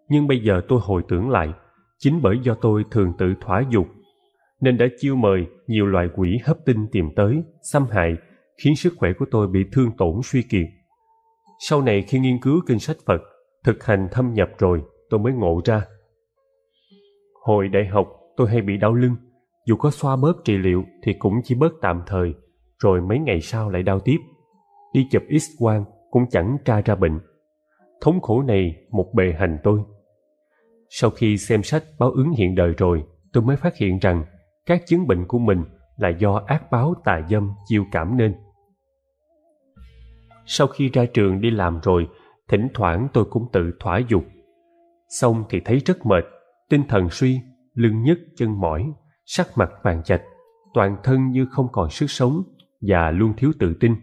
Nhưng bây giờ tôi hồi tưởng lại, chính bởi do tôi thường tự thỏa dục, nên đã chiêu mời nhiều loài quỷ hấp tinh tìm tới, xâm hại, khiến sức khỏe của tôi bị thương tổn suy kiệt. Sau này khi nghiên cứu kinh sách Phật, thực hành thâm nhập rồi, tôi mới ngộ ra. Hồi đại học, tôi hay bị đau lưng, dù có xoa bớt trị liệu thì cũng chỉ bớt tạm thời, rồi mấy ngày sau lại đau tiếp. Đi chụp x-quang cũng chẳng tra ra bệnh. Thống khổ này một bề hành tôi. Sau khi xem sách báo ứng hiện đời rồi, tôi mới phát hiện rằng các chứng bệnh của mình là do ác báo tà dâm chiêu cảm nên. Sau khi ra trường đi làm rồi, thỉnh thoảng tôi cũng tự thỏa dục. Xong thì thấy rất mệt, tinh thần suy, lưng nhức chân mỏi, sắc mặt vàng chạch, toàn thân như không còn sức sống và luôn thiếu tự tin,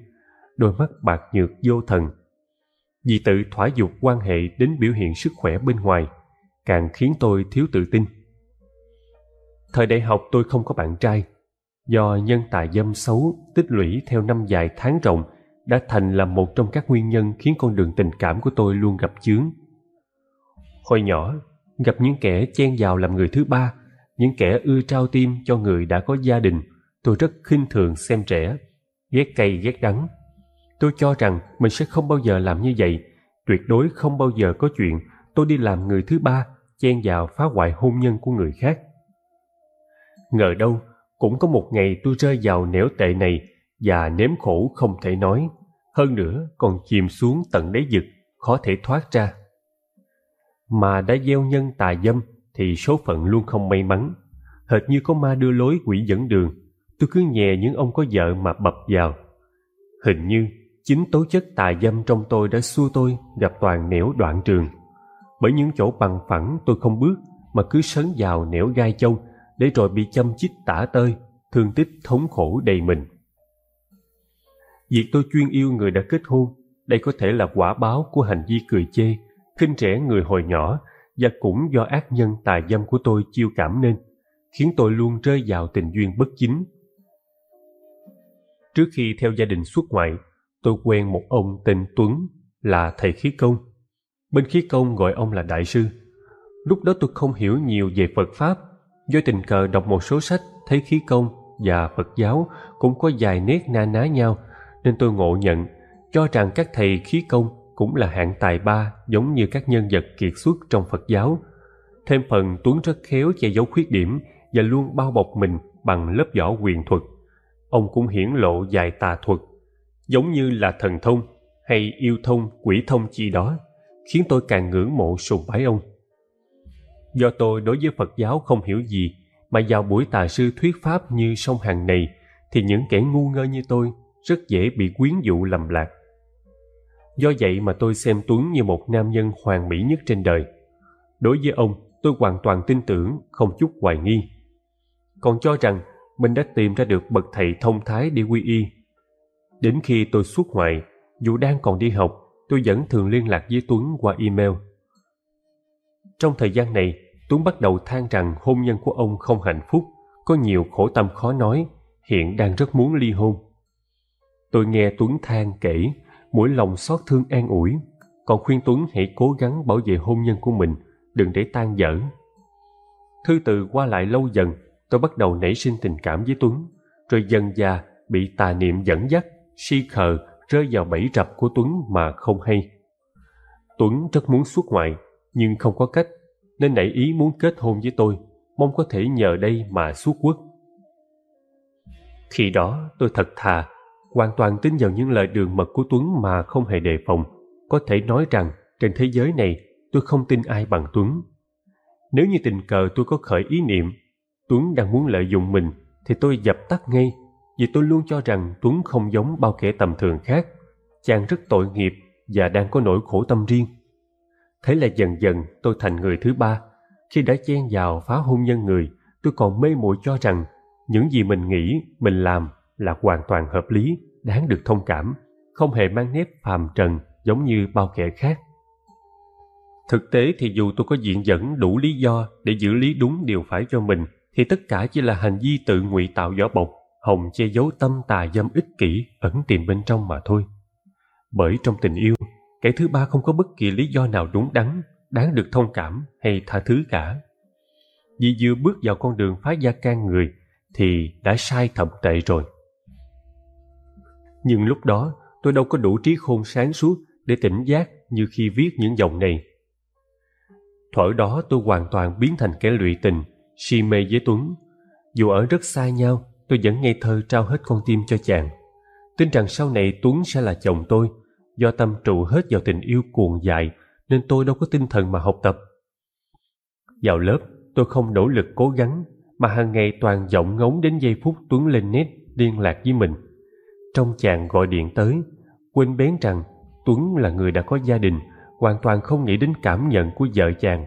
đôi mắt bạc nhược vô thần. Vì tự thỏa dục quan hệ đến biểu hiện sức khỏe bên ngoài, càng khiến tôi thiếu tự tin. Thời đại học tôi không có bạn trai, do nhân tài dâm xấu tích lũy theo năm dài tháng rộng đã thành là một trong các nguyên nhân khiến con đường tình cảm của tôi luôn gặp chướng. Hồi nhỏ, gặp những kẻ chen vào làm người thứ ba những kẻ ưa trao tim cho người đã có gia đình tôi rất khinh thường xem trẻ ghét cay ghét đắng tôi cho rằng mình sẽ không bao giờ làm như vậy tuyệt đối không bao giờ có chuyện tôi đi làm người thứ ba chen vào phá hoại hôn nhân của người khác ngờ đâu cũng có một ngày tôi rơi vào nẻo tệ này và nếm khổ không thể nói hơn nữa còn chìm xuống tận đáy vực khó thể thoát ra mà đã gieo nhân tà dâm thì số phận luôn không may mắn. Hệt như có ma đưa lối quỷ dẫn đường, tôi cứ nhè những ông có vợ mà bập vào. Hình như chính tố chất tà dâm trong tôi đã xua tôi gặp toàn nẻo đoạn trường. Bởi những chỗ bằng phẳng tôi không bước mà cứ sấn vào nẻo gai châu để rồi bị châm chích tả tơi, thương tích thống khổ đầy mình. Việc tôi chuyên yêu người đã kết hôn, đây có thể là quả báo của hành vi cười chê, khinh trẻ người hồi nhỏ và cũng do ác nhân tà dâm của tôi chiêu cảm nên, khiến tôi luôn rơi vào tình duyên bất chính. Trước khi theo gia đình xuất ngoại, tôi quen một ông tên Tuấn là thầy khí công. Bên khí công gọi ông là đại sư. Lúc đó tôi không hiểu nhiều về Phật Pháp, do tình cờ đọc một số sách thấy khí công và Phật giáo cũng có vài nét na ná nhau, nên tôi ngộ nhận cho rằng các thầy khí công cũng là hạng tài ba giống như các nhân vật kiệt xuất trong Phật giáo. Thêm phần Tuấn rất khéo che giấu khuyết điểm và luôn bao bọc mình bằng lớp vỏ quyền thuật. Ông cũng hiển lộ dài tà thuật, giống như là thần thông hay yêu thông quỷ thông chi đó, khiến tôi càng ngưỡng mộ sùng bái ông. Do tôi đối với Phật giáo không hiểu gì, mà vào buổi tà sư thuyết pháp như sông hàng này, thì những kẻ ngu ngơ như tôi rất dễ bị quyến dụ lầm lạc Do vậy mà tôi xem Tuấn như một nam nhân hoàn mỹ nhất trên đời. Đối với ông, tôi hoàn toàn tin tưởng, không chút hoài nghi. Còn cho rằng mình đã tìm ra được bậc thầy thông thái đi quy y. Đến khi tôi xuất ngoại, dù đang còn đi học, tôi vẫn thường liên lạc với Tuấn qua email. Trong thời gian này, Tuấn bắt đầu than rằng hôn nhân của ông không hạnh phúc, có nhiều khổ tâm khó nói, hiện đang rất muốn ly hôn. Tôi nghe Tuấn than kể mỗi lòng xót thương an ủi, còn khuyên Tuấn hãy cố gắng bảo vệ hôn nhân của mình, đừng để tan dở. Thư từ qua lại lâu dần, tôi bắt đầu nảy sinh tình cảm với Tuấn, rồi dần già bị tà niệm dẫn dắt, si khờ rơi vào bẫy rập của Tuấn mà không hay. Tuấn rất muốn xuất ngoại, nhưng không có cách, nên nảy ý muốn kết hôn với tôi, mong có thể nhờ đây mà xuất quốc. Khi đó tôi thật thà hoàn toàn tin vào những lời đường mật của Tuấn mà không hề đề phòng. Có thể nói rằng trên thế giới này tôi không tin ai bằng Tuấn. Nếu như tình cờ tôi có khởi ý niệm Tuấn đang muốn lợi dụng mình thì tôi dập tắt ngay vì tôi luôn cho rằng Tuấn không giống bao kẻ tầm thường khác. Chàng rất tội nghiệp và đang có nỗi khổ tâm riêng. Thế là dần dần tôi thành người thứ ba. Khi đã chen vào phá hôn nhân người, tôi còn mê muội cho rằng những gì mình nghĩ, mình làm là hoàn toàn hợp lý, đáng được thông cảm, không hề mang nét phàm trần giống như bao kẻ khác. Thực tế thì dù tôi có diện dẫn đủ lý do để giữ lý đúng điều phải cho mình, thì tất cả chỉ là hành vi tự ngụy tạo vỏ bọc, hồng che giấu tâm tà dâm ích kỷ ẩn tiềm bên trong mà thôi. Bởi trong tình yêu, kẻ thứ ba không có bất kỳ lý do nào đúng đắn, đáng được thông cảm hay tha thứ cả. Vì vừa bước vào con đường phá gia can người thì đã sai thậm tệ rồi. Nhưng lúc đó tôi đâu có đủ trí khôn sáng suốt để tỉnh giác như khi viết những dòng này. Thuở đó tôi hoàn toàn biến thành kẻ lụy tình, si mê với Tuấn. Dù ở rất xa nhau, tôi vẫn ngây thơ trao hết con tim cho chàng. Tin rằng sau này Tuấn sẽ là chồng tôi, do tâm trụ hết vào tình yêu cuồng dại nên tôi đâu có tinh thần mà học tập. Vào lớp, tôi không nỗ lực cố gắng mà hàng ngày toàn giọng ngóng đến giây phút Tuấn lên nét liên lạc với mình. Trong chàng gọi điện tới, quên bén rằng Tuấn là người đã có gia đình, hoàn toàn không nghĩ đến cảm nhận của vợ chàng.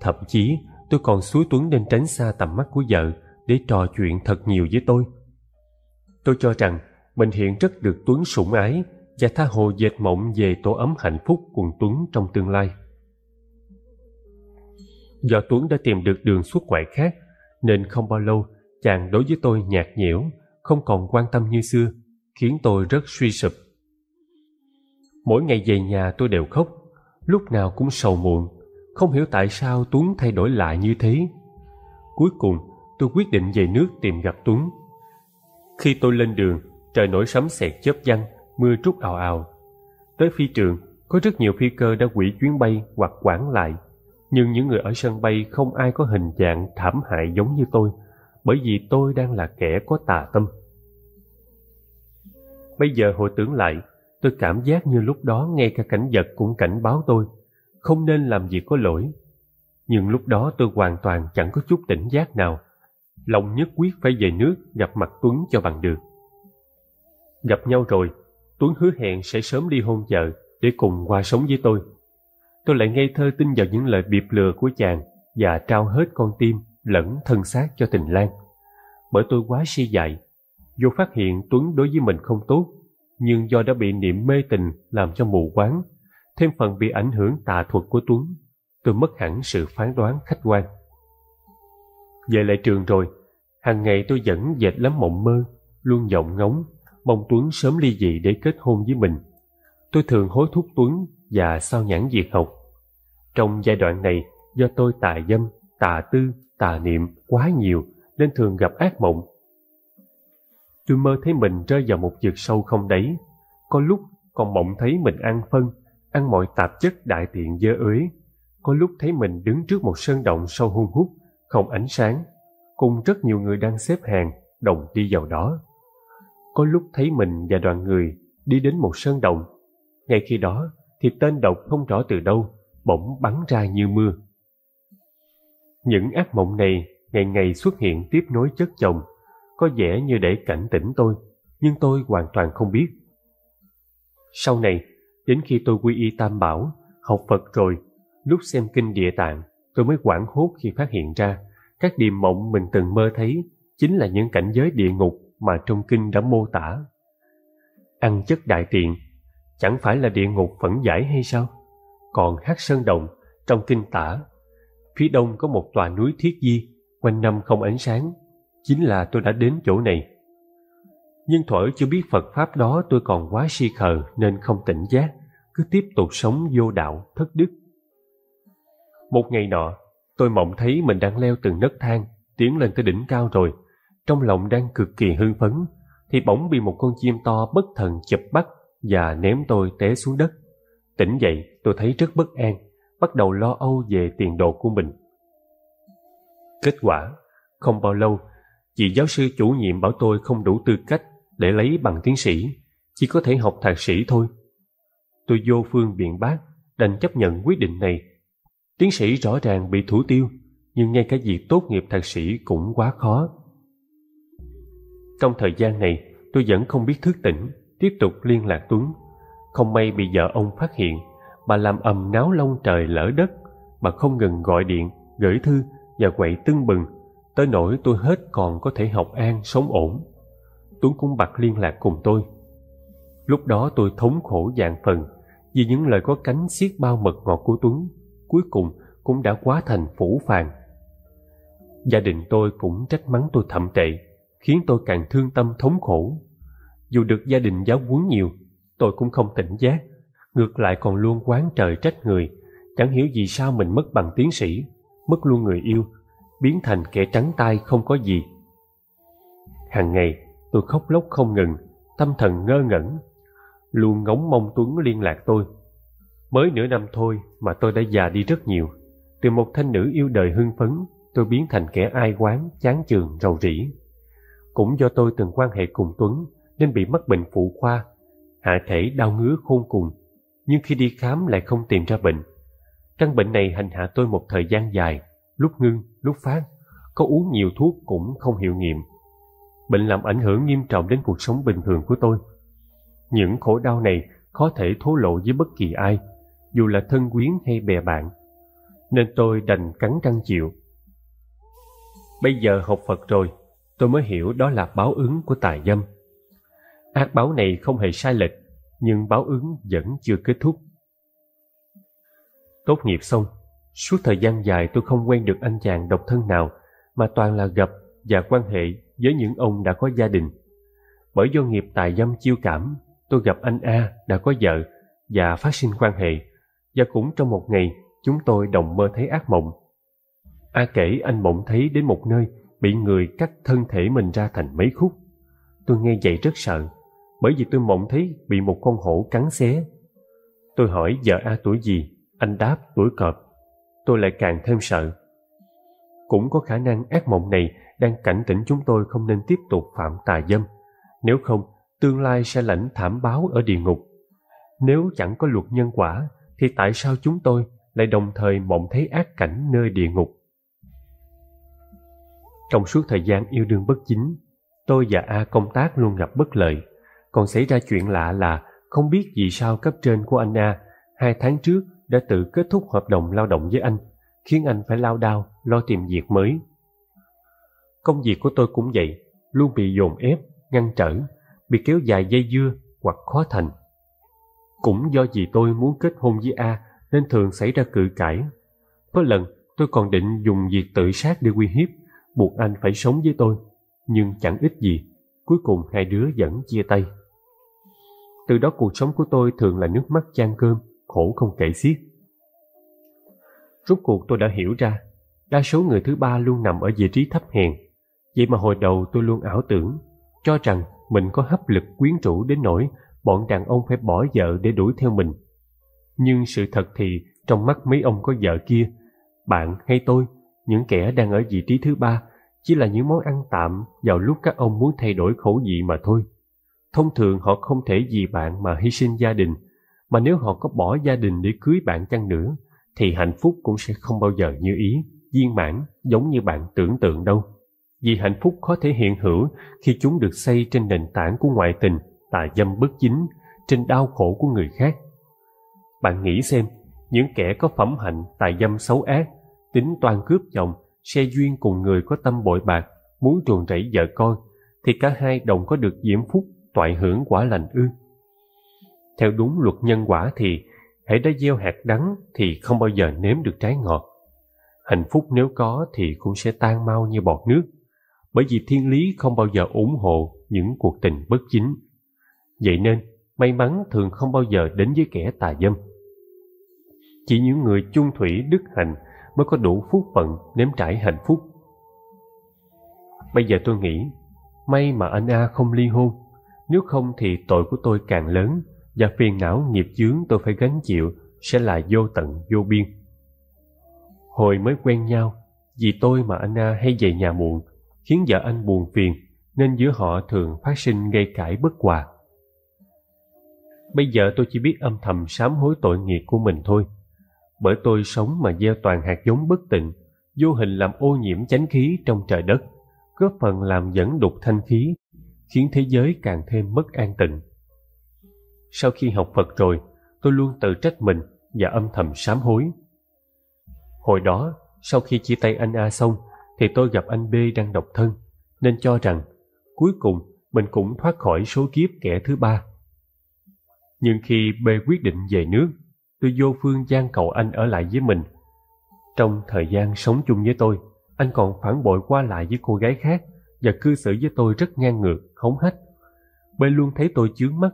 Thậm chí, tôi còn xúi Tuấn nên tránh xa tầm mắt của vợ để trò chuyện thật nhiều với tôi. Tôi cho rằng mình hiện rất được Tuấn sủng ái và tha hồ dệt mộng về tổ ấm hạnh phúc cùng Tuấn trong tương lai. Do Tuấn đã tìm được đường xuất ngoại khác, nên không bao lâu chàng đối với tôi nhạt nhẽo, không còn quan tâm như xưa khiến tôi rất suy sụp. Mỗi ngày về nhà tôi đều khóc, lúc nào cũng sầu muộn, không hiểu tại sao Tuấn thay đổi lại như thế. Cuối cùng, tôi quyết định về nước tìm gặp Tuấn. Khi tôi lên đường, trời nổi sấm sét chớp giăng, mưa trút ào ào. Tới phi trường, có rất nhiều phi cơ đã hủy chuyến bay hoặc quản lại, nhưng những người ở sân bay không ai có hình dạng thảm hại giống như tôi, bởi vì tôi đang là kẻ có tà tâm. Bây giờ hồi tưởng lại, tôi cảm giác như lúc đó ngay cả cảnh vật cũng cảnh báo tôi, không nên làm gì có lỗi. Nhưng lúc đó tôi hoàn toàn chẳng có chút tỉnh giác nào. Lòng nhất quyết phải về nước gặp mặt Tuấn cho bằng được. Gặp nhau rồi, Tuấn hứa hẹn sẽ sớm đi hôn vợ để cùng qua sống với tôi. Tôi lại ngây thơ tin vào những lời biệp lừa của chàng và trao hết con tim lẫn thân xác cho tình Lan. Bởi tôi quá si dại, dù phát hiện Tuấn đối với mình không tốt, nhưng do đã bị niệm mê tình làm cho mù quáng, thêm phần bị ảnh hưởng tà thuật của Tuấn, tôi mất hẳn sự phán đoán khách quan. Về lại trường rồi, hàng ngày tôi vẫn dệt lắm mộng mơ, luôn giọng ngóng, mong Tuấn sớm ly dị để kết hôn với mình. Tôi thường hối thúc Tuấn và sao nhãn việc học. Trong giai đoạn này, do tôi tà dâm, tà tư, tà niệm quá nhiều nên thường gặp ác mộng tôi mơ thấy mình rơi vào một vực sâu không đáy. Có lúc còn mộng thấy mình ăn phân, ăn mọi tạp chất đại tiện dơ ưới. Có lúc thấy mình đứng trước một sơn động sâu hun hút, không ánh sáng, cùng rất nhiều người đang xếp hàng, đồng đi vào đó. Có lúc thấy mình và đoàn người đi đến một sơn động. Ngay khi đó thì tên độc không rõ từ đâu, bỗng bắn ra như mưa. Những ác mộng này ngày ngày xuất hiện tiếp nối chất chồng, có vẻ như để cảnh tỉnh tôi, nhưng tôi hoàn toàn không biết. Sau này, đến khi tôi quy y Tam Bảo, học Phật rồi, lúc xem kinh địa tạng, tôi mới quảng hốt khi phát hiện ra các điềm mộng mình từng mơ thấy chính là những cảnh giới địa ngục mà trong kinh đã mô tả. Ăn chất đại tiện, chẳng phải là địa ngục phẫn giải hay sao? Còn hát sơn đồng, trong kinh tả, phía đông có một tòa núi thiết di, quanh năm không ánh sáng, chính là tôi đã đến chỗ này. Nhưng thuở chưa biết Phật Pháp đó tôi còn quá si khờ nên không tỉnh giác, cứ tiếp tục sống vô đạo, thất đức. Một ngày nọ, tôi mộng thấy mình đang leo từng nấc thang, tiến lên tới đỉnh cao rồi. Trong lòng đang cực kỳ hưng phấn, thì bỗng bị một con chim to bất thần chụp bắt và ném tôi té xuống đất. Tỉnh dậy, tôi thấy rất bất an, bắt đầu lo âu về tiền đồ của mình. Kết quả, không bao lâu, vì giáo sư chủ nhiệm bảo tôi không đủ tư cách để lấy bằng tiến sĩ, chỉ có thể học thạc sĩ thôi. Tôi vô phương biện bác, đành chấp nhận quyết định này. Tiến sĩ rõ ràng bị thủ tiêu, nhưng ngay cả việc tốt nghiệp thạc sĩ cũng quá khó. Trong thời gian này, tôi vẫn không biết thức tỉnh, tiếp tục liên lạc Tuấn. Không may bị vợ ông phát hiện, bà làm ầm náo lông trời lỡ đất, bà không ngừng gọi điện, gửi thư và quậy tưng bừng tới nỗi tôi hết còn có thể học an sống ổn tuấn cũng bật liên lạc cùng tôi lúc đó tôi thống khổ dạng phần vì những lời có cánh xiết bao mật ngọt của tuấn cuối cùng cũng đã quá thành phủ phàng gia đình tôi cũng trách mắng tôi thậm tệ khiến tôi càng thương tâm thống khổ dù được gia đình giáo huấn nhiều tôi cũng không tỉnh giác ngược lại còn luôn quán trời trách người chẳng hiểu vì sao mình mất bằng tiến sĩ mất luôn người yêu biến thành kẻ trắng tay không có gì. Hàng ngày, tôi khóc lóc không ngừng, tâm thần ngơ ngẩn, luôn ngóng mong Tuấn liên lạc tôi. Mới nửa năm thôi mà tôi đã già đi rất nhiều. Từ một thanh nữ yêu đời hưng phấn, tôi biến thành kẻ ai quán, chán chường, rầu rĩ. Cũng do tôi từng quan hệ cùng Tuấn nên bị mắc bệnh phụ khoa, hạ thể đau ngứa khôn cùng, nhưng khi đi khám lại không tìm ra bệnh. Căn bệnh này hành hạ tôi một thời gian dài, lúc ngưng, lúc phát, có uống nhiều thuốc cũng không hiệu nghiệm. Bệnh làm ảnh hưởng nghiêm trọng đến cuộc sống bình thường của tôi. Những khổ đau này khó thể thố lộ với bất kỳ ai, dù là thân quyến hay bè bạn. Nên tôi đành cắn răng chịu. Bây giờ học Phật rồi, tôi mới hiểu đó là báo ứng của tài dâm. Ác báo này không hề sai lệch, nhưng báo ứng vẫn chưa kết thúc. Tốt nghiệp xong, Suốt thời gian dài tôi không quen được anh chàng độc thân nào mà toàn là gặp và quan hệ với những ông đã có gia đình. Bởi do nghiệp tài dâm chiêu cảm, tôi gặp anh A đã có vợ và phát sinh quan hệ và cũng trong một ngày chúng tôi đồng mơ thấy ác mộng. A kể anh mộng thấy đến một nơi bị người cắt thân thể mình ra thành mấy khúc. Tôi nghe vậy rất sợ, bởi vì tôi mộng thấy bị một con hổ cắn xé. Tôi hỏi vợ A tuổi gì, anh đáp tuổi cọp tôi lại càng thêm sợ. Cũng có khả năng ác mộng này đang cảnh tỉnh chúng tôi không nên tiếp tục phạm tà dâm, nếu không tương lai sẽ lãnh thảm báo ở địa ngục. Nếu chẳng có luật nhân quả thì tại sao chúng tôi lại đồng thời mộng thấy ác cảnh nơi địa ngục? Trong suốt thời gian yêu đương bất chính, tôi và A công tác luôn gặp bất lợi. Còn xảy ra chuyện lạ là không biết vì sao cấp trên của anh A hai tháng trước đã tự kết thúc hợp đồng lao động với anh, khiến anh phải lao đao, lo tìm việc mới. Công việc của tôi cũng vậy, luôn bị dồn ép, ngăn trở, bị kéo dài dây dưa hoặc khó thành. Cũng do vì tôi muốn kết hôn với A nên thường xảy ra cự cãi. Có lần tôi còn định dùng việc tự sát để uy hiếp, buộc anh phải sống với tôi, nhưng chẳng ích gì. Cuối cùng hai đứa vẫn chia tay. Từ đó cuộc sống của tôi thường là nước mắt chan cơm, khổ không kể xiết. Rốt cuộc tôi đã hiểu ra, đa số người thứ ba luôn nằm ở vị trí thấp hèn. Vậy mà hồi đầu tôi luôn ảo tưởng, cho rằng mình có hấp lực quyến rũ đến nỗi bọn đàn ông phải bỏ vợ để đuổi theo mình. Nhưng sự thật thì trong mắt mấy ông có vợ kia, bạn hay tôi, những kẻ đang ở vị trí thứ ba chỉ là những món ăn tạm vào lúc các ông muốn thay đổi khẩu vị mà thôi. Thông thường họ không thể vì bạn mà hy sinh gia đình, mà nếu họ có bỏ gia đình để cưới bạn chăng nữa thì hạnh phúc cũng sẽ không bao giờ như ý viên mãn giống như bạn tưởng tượng đâu vì hạnh phúc khó thể hiện hữu khi chúng được xây trên nền tảng của ngoại tình tà dâm bất chính trên đau khổ của người khác bạn nghĩ xem những kẻ có phẩm hạnh tà dâm xấu ác tính toan cướp chồng xe duyên cùng người có tâm bội bạc muốn ruồng rẫy vợ con thì cả hai đồng có được diễm phúc toại hưởng quả lành ư theo đúng luật nhân quả thì hãy đã gieo hạt đắng thì không bao giờ nếm được trái ngọt. Hạnh phúc nếu có thì cũng sẽ tan mau như bọt nước, bởi vì thiên lý không bao giờ ủng hộ những cuộc tình bất chính. Vậy nên, may mắn thường không bao giờ đến với kẻ tà dâm. Chỉ những người chung thủy đức hạnh mới có đủ phúc phận nếm trải hạnh phúc. Bây giờ tôi nghĩ, may mà anh A không ly hôn, nếu không thì tội của tôi càng lớn và phiền não nghiệp chướng tôi phải gánh chịu sẽ là vô tận vô biên. Hồi mới quen nhau, vì tôi mà anh A hay về nhà muộn, khiến vợ anh buồn phiền nên giữa họ thường phát sinh gây cãi bất hòa. Bây giờ tôi chỉ biết âm thầm sám hối tội nghiệp của mình thôi, bởi tôi sống mà gieo toàn hạt giống bất tịnh, vô hình làm ô nhiễm chánh khí trong trời đất, góp phần làm dẫn đục thanh khí, khiến thế giới càng thêm mất an tịnh sau khi học Phật rồi, tôi luôn tự trách mình và âm thầm sám hối. Hồi đó, sau khi chia tay anh A xong, thì tôi gặp anh B đang độc thân, nên cho rằng cuối cùng mình cũng thoát khỏi số kiếp kẻ thứ ba. Nhưng khi B quyết định về nước, tôi vô phương gian cầu anh ở lại với mình. Trong thời gian sống chung với tôi, anh còn phản bội qua lại với cô gái khác và cư xử với tôi rất ngang ngược, khống hách. B luôn thấy tôi chướng mắt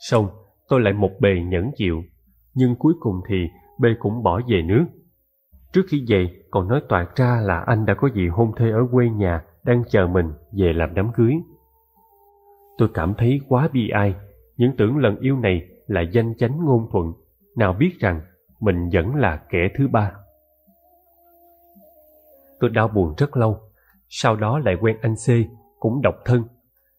Xong, tôi lại một bề nhẫn chịu, nhưng cuối cùng thì B cũng bỏ về nước. Trước khi về, còn nói toạc ra là anh đã có gì hôn thê ở quê nhà đang chờ mình về làm đám cưới. Tôi cảm thấy quá bi ai, những tưởng lần yêu này là danh chánh ngôn thuận, nào biết rằng mình vẫn là kẻ thứ ba. Tôi đau buồn rất lâu, sau đó lại quen anh C, cũng độc thân.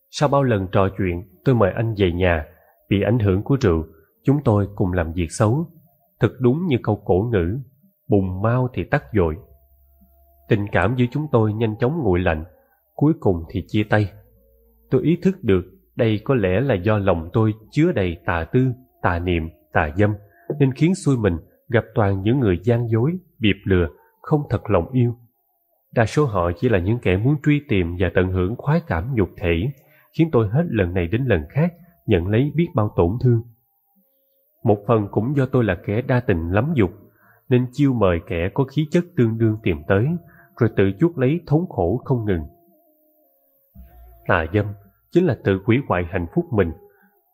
Sau bao lần trò chuyện, tôi mời anh về nhà vì ảnh hưởng của rượu, chúng tôi cùng làm việc xấu. Thật đúng như câu cổ ngữ, bùng mau thì tắt dội. Tình cảm giữa chúng tôi nhanh chóng nguội lạnh, cuối cùng thì chia tay. Tôi ý thức được đây có lẽ là do lòng tôi chứa đầy tà tư, tà niệm, tà dâm, nên khiến xui mình gặp toàn những người gian dối, biệp lừa, không thật lòng yêu. Đa số họ chỉ là những kẻ muốn truy tìm và tận hưởng khoái cảm nhục thể, khiến tôi hết lần này đến lần khác nhận lấy biết bao tổn thương. Một phần cũng do tôi là kẻ đa tình lắm dục, nên chiêu mời kẻ có khí chất tương đương tìm tới, rồi tự chuốc lấy thống khổ không ngừng. Tà dâm chính là tự hủy hoại hạnh phúc mình,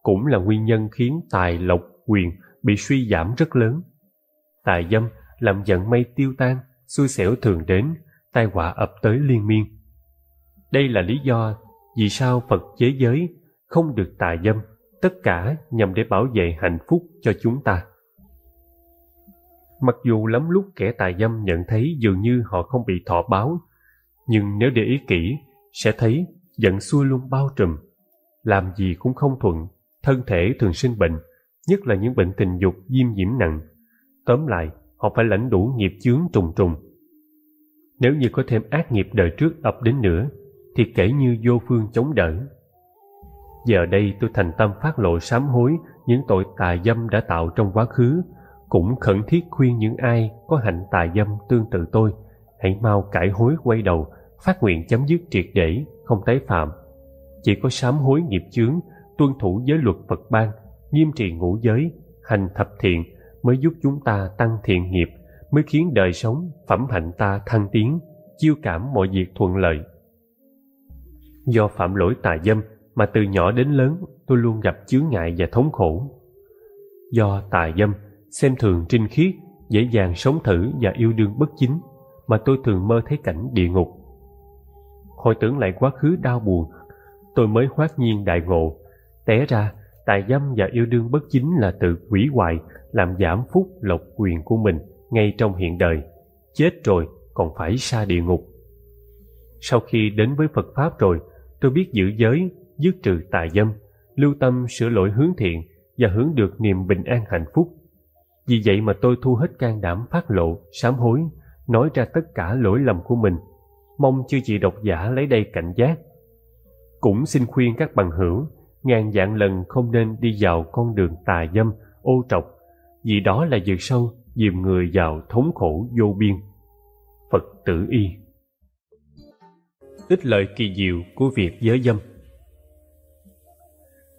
cũng là nguyên nhân khiến tài lộc quyền bị suy giảm rất lớn. Tà dâm làm giận mây tiêu tan, xui xẻo thường đến, tai họa ập tới liên miên. Đây là lý do vì sao Phật chế giới không được tà dâm, tất cả nhằm để bảo vệ hạnh phúc cho chúng ta. Mặc dù lắm lúc kẻ tà dâm nhận thấy dường như họ không bị thọ báo, nhưng nếu để ý kỹ, sẽ thấy giận xuôi luôn bao trùm. Làm gì cũng không thuận, thân thể thường sinh bệnh, nhất là những bệnh tình dục viêm nhiễm nặng. Tóm lại, họ phải lãnh đủ nghiệp chướng trùng trùng. Nếu như có thêm ác nghiệp đời trước ập đến nữa, thì kể như vô phương chống đỡ Giờ đây tôi thành tâm phát lộ sám hối những tội tà dâm đã tạo trong quá khứ, cũng khẩn thiết khuyên những ai có hạnh tà dâm tương tự tôi, hãy mau cải hối quay đầu, phát nguyện chấm dứt triệt để, không tái phạm. Chỉ có sám hối nghiệp chướng, tuân thủ giới luật Phật ban, nghiêm trì ngũ giới, hành thập thiện mới giúp chúng ta tăng thiện nghiệp, mới khiến đời sống phẩm hạnh ta thăng tiến, chiêu cảm mọi việc thuận lợi. Do phạm lỗi tà dâm, mà từ nhỏ đến lớn tôi luôn gặp chướng ngại và thống khổ. Do tà dâm, xem thường trinh khiết, dễ dàng sống thử và yêu đương bất chính mà tôi thường mơ thấy cảnh địa ngục. Hồi tưởng lại quá khứ đau buồn, tôi mới hoát nhiên đại ngộ. Té ra, tài dâm và yêu đương bất chính là tự quỷ hoại, làm giảm phúc lộc quyền của mình ngay trong hiện đời. Chết rồi còn phải xa địa ngục. Sau khi đến với Phật Pháp rồi, tôi biết giữ giới, dứt trừ tà dâm, lưu tâm sửa lỗi hướng thiện và hướng được niềm bình an hạnh phúc. Vì vậy mà tôi thu hết can đảm phát lộ, sám hối, nói ra tất cả lỗi lầm của mình. Mong chư chị độc giả lấy đây cảnh giác. Cũng xin khuyên các bằng hữu, ngàn dạng lần không nên đi vào con đường tà dâm, ô trọc, vì đó là dược sâu, dìm người vào thống khổ vô biên. Phật tử y Ít lợi kỳ diệu của việc giới dâm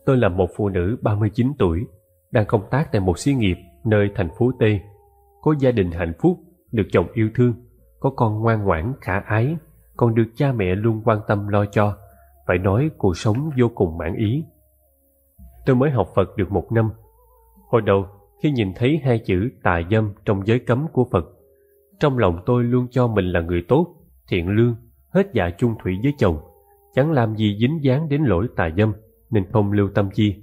tôi là một phụ nữ 39 tuổi, đang công tác tại một xí nghiệp nơi thành phố T. Có gia đình hạnh phúc, được chồng yêu thương, có con ngoan ngoãn, khả ái, còn được cha mẹ luôn quan tâm lo cho. Phải nói cuộc sống vô cùng mãn ý. Tôi mới học Phật được một năm. Hồi đầu, khi nhìn thấy hai chữ tà dâm trong giới cấm của Phật, trong lòng tôi luôn cho mình là người tốt, thiện lương, hết dạ chung thủy với chồng, chẳng làm gì dính dáng đến lỗi tà dâm nên không lưu tâm chi.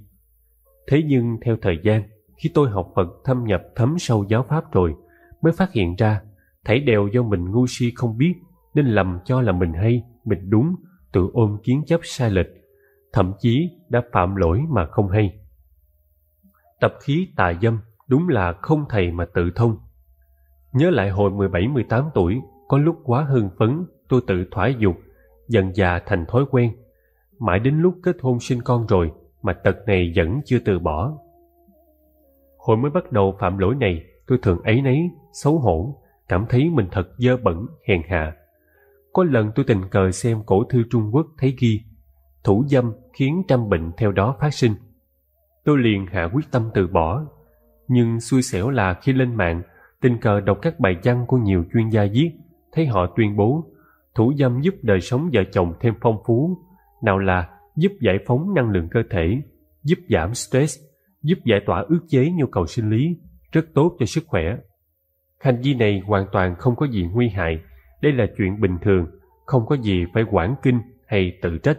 Thế nhưng theo thời gian, khi tôi học Phật thâm nhập thấm sâu giáo pháp rồi, mới phát hiện ra, thảy đều do mình ngu si không biết, nên lầm cho là mình hay, mình đúng, tự ôm kiến chấp sai lệch, thậm chí đã phạm lỗi mà không hay. Tập khí tà dâm đúng là không thầy mà tự thông. Nhớ lại hồi 17-18 tuổi, có lúc quá hưng phấn, tôi tự thoải dục, dần già thành thói quen, mãi đến lúc kết hôn sinh con rồi mà tật này vẫn chưa từ bỏ. Hồi mới bắt đầu phạm lỗi này, tôi thường ấy nấy, xấu hổ, cảm thấy mình thật dơ bẩn, hèn hạ. Có lần tôi tình cờ xem cổ thư Trung Quốc thấy ghi, thủ dâm khiến trăm bệnh theo đó phát sinh. Tôi liền hạ quyết tâm từ bỏ, nhưng xui xẻo là khi lên mạng, tình cờ đọc các bài văn của nhiều chuyên gia viết, thấy họ tuyên bố thủ dâm giúp đời sống vợ chồng thêm phong phú, nào là giúp giải phóng năng lượng cơ thể, giúp giảm stress, giúp giải tỏa ước chế nhu cầu sinh lý, rất tốt cho sức khỏe. Hành vi này hoàn toàn không có gì nguy hại, đây là chuyện bình thường, không có gì phải quản kinh hay tự trách.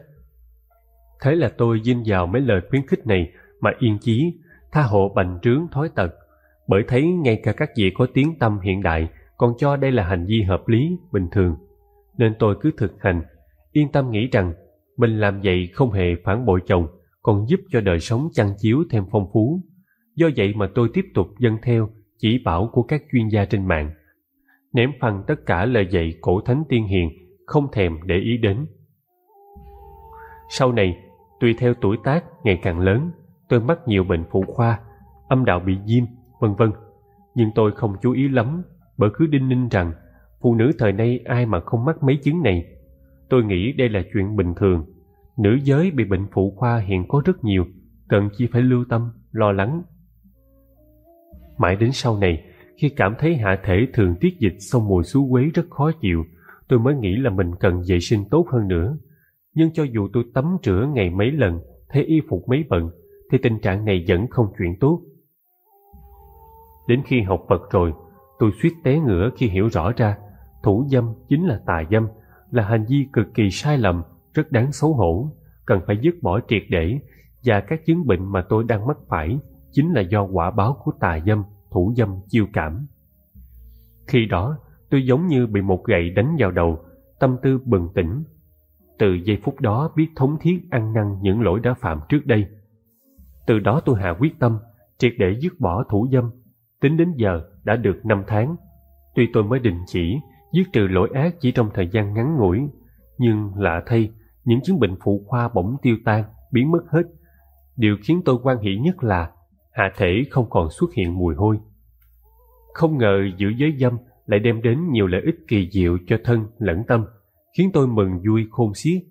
Thế là tôi dinh vào mấy lời khuyến khích này mà yên chí, tha hộ bành trướng thói tật, bởi thấy ngay cả các vị có tiếng tâm hiện đại còn cho đây là hành vi hợp lý, bình thường. Nên tôi cứ thực hành, yên tâm nghĩ rằng mình làm vậy không hề phản bội chồng, còn giúp cho đời sống chăn chiếu thêm phong phú. Do vậy mà tôi tiếp tục dân theo chỉ bảo của các chuyên gia trên mạng. Ném phăng tất cả lời dạy cổ thánh tiên hiền, không thèm để ý đến. Sau này, tùy theo tuổi tác ngày càng lớn, tôi mắc nhiều bệnh phụ khoa, âm đạo bị viêm, vân vân. Nhưng tôi không chú ý lắm, bởi cứ đinh ninh rằng phụ nữ thời nay ai mà không mắc mấy chứng này Tôi nghĩ đây là chuyện bình thường. Nữ giới bị bệnh phụ khoa hiện có rất nhiều, cần chỉ phải lưu tâm, lo lắng. Mãi đến sau này, khi cảm thấy hạ thể thường tiết dịch sau mùa xú quế rất khó chịu, tôi mới nghĩ là mình cần vệ sinh tốt hơn nữa. Nhưng cho dù tôi tắm rửa ngày mấy lần, thay y phục mấy bận, thì tình trạng này vẫn không chuyển tốt. Đến khi học Phật rồi, tôi suýt té ngửa khi hiểu rõ ra, thủ dâm chính là tà dâm, là hành vi cực kỳ sai lầm, rất đáng xấu hổ, cần phải dứt bỏ triệt để và các chứng bệnh mà tôi đang mắc phải chính là do quả báo của tà dâm, thủ dâm chiêu cảm. Khi đó, tôi giống như bị một gậy đánh vào đầu, tâm tư bừng tỉnh. Từ giây phút đó biết thống thiết ăn năn những lỗi đã phạm trước đây. Từ đó tôi hạ quyết tâm, triệt để dứt bỏ thủ dâm. Tính đến giờ đã được 5 tháng. Tuy tôi mới đình chỉ, Giết trừ lỗi ác chỉ trong thời gian ngắn ngủi, nhưng lạ thay, những chứng bệnh phụ khoa bỗng tiêu tan, biến mất hết. Điều khiến tôi quan hỷ nhất là hạ thể không còn xuất hiện mùi hôi. Không ngờ giữ giới dâm lại đem đến nhiều lợi ích kỳ diệu cho thân lẫn tâm, khiến tôi mừng vui khôn xiết.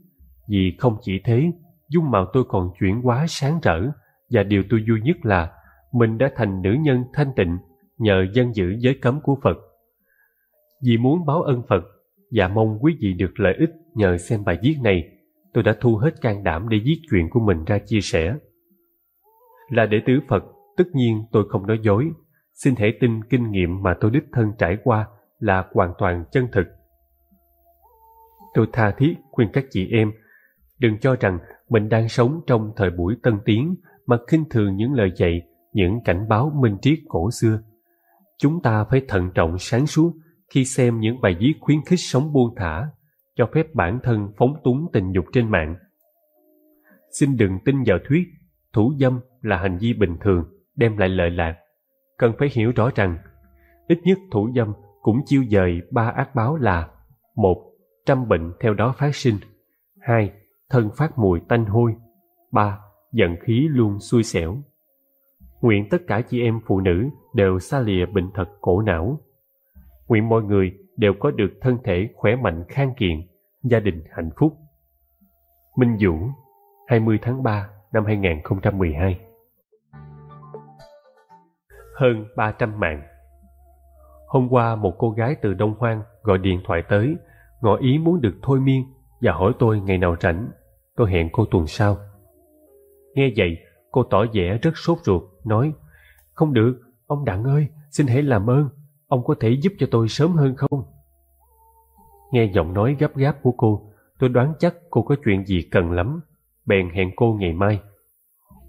Vì không chỉ thế, dung mạo tôi còn chuyển quá sáng rỡ, và điều tôi vui nhất là mình đã thành nữ nhân thanh tịnh nhờ dân giữ giới cấm của Phật. Vì muốn báo ân Phật và mong quý vị được lợi ích nhờ xem bài viết này, tôi đã thu hết can đảm để viết chuyện của mình ra chia sẻ. Là đệ tử Phật, tất nhiên tôi không nói dối. Xin hãy tin kinh nghiệm mà tôi đích thân trải qua là hoàn toàn chân thực. Tôi tha thiết khuyên các chị em đừng cho rằng mình đang sống trong thời buổi tân tiến mà khinh thường những lời dạy, những cảnh báo minh triết cổ xưa. Chúng ta phải thận trọng sáng suốt khi xem những bài viết khuyến khích sống buông thả, cho phép bản thân phóng túng tình dục trên mạng. Xin đừng tin vào thuyết thủ dâm là hành vi bình thường đem lại lợi lạc. Cần phải hiểu rõ rằng, ít nhất thủ dâm cũng chiêu dời ba ác báo là một Trăm bệnh theo đó phát sinh hai, Thân phát mùi tanh hôi ba, Giận khí luôn xui xẻo Nguyện tất cả chị em phụ nữ đều xa lìa bệnh thật cổ não Nguyện mọi người đều có được thân thể khỏe mạnh khang kiện, gia đình hạnh phúc. Minh Dũng, 20 tháng 3 năm 2012 Hơn 300 mạng Hôm qua một cô gái từ Đông Hoang gọi điện thoại tới, ngỏ ý muốn được thôi miên và hỏi tôi ngày nào rảnh. Tôi hẹn cô tuần sau. Nghe vậy, cô tỏ vẻ rất sốt ruột, nói Không được, ông Đặng ơi, xin hãy làm ơn, ông có thể giúp cho tôi sớm hơn không? Nghe giọng nói gấp gáp của cô, tôi đoán chắc cô có chuyện gì cần lắm, bèn hẹn cô ngày mai.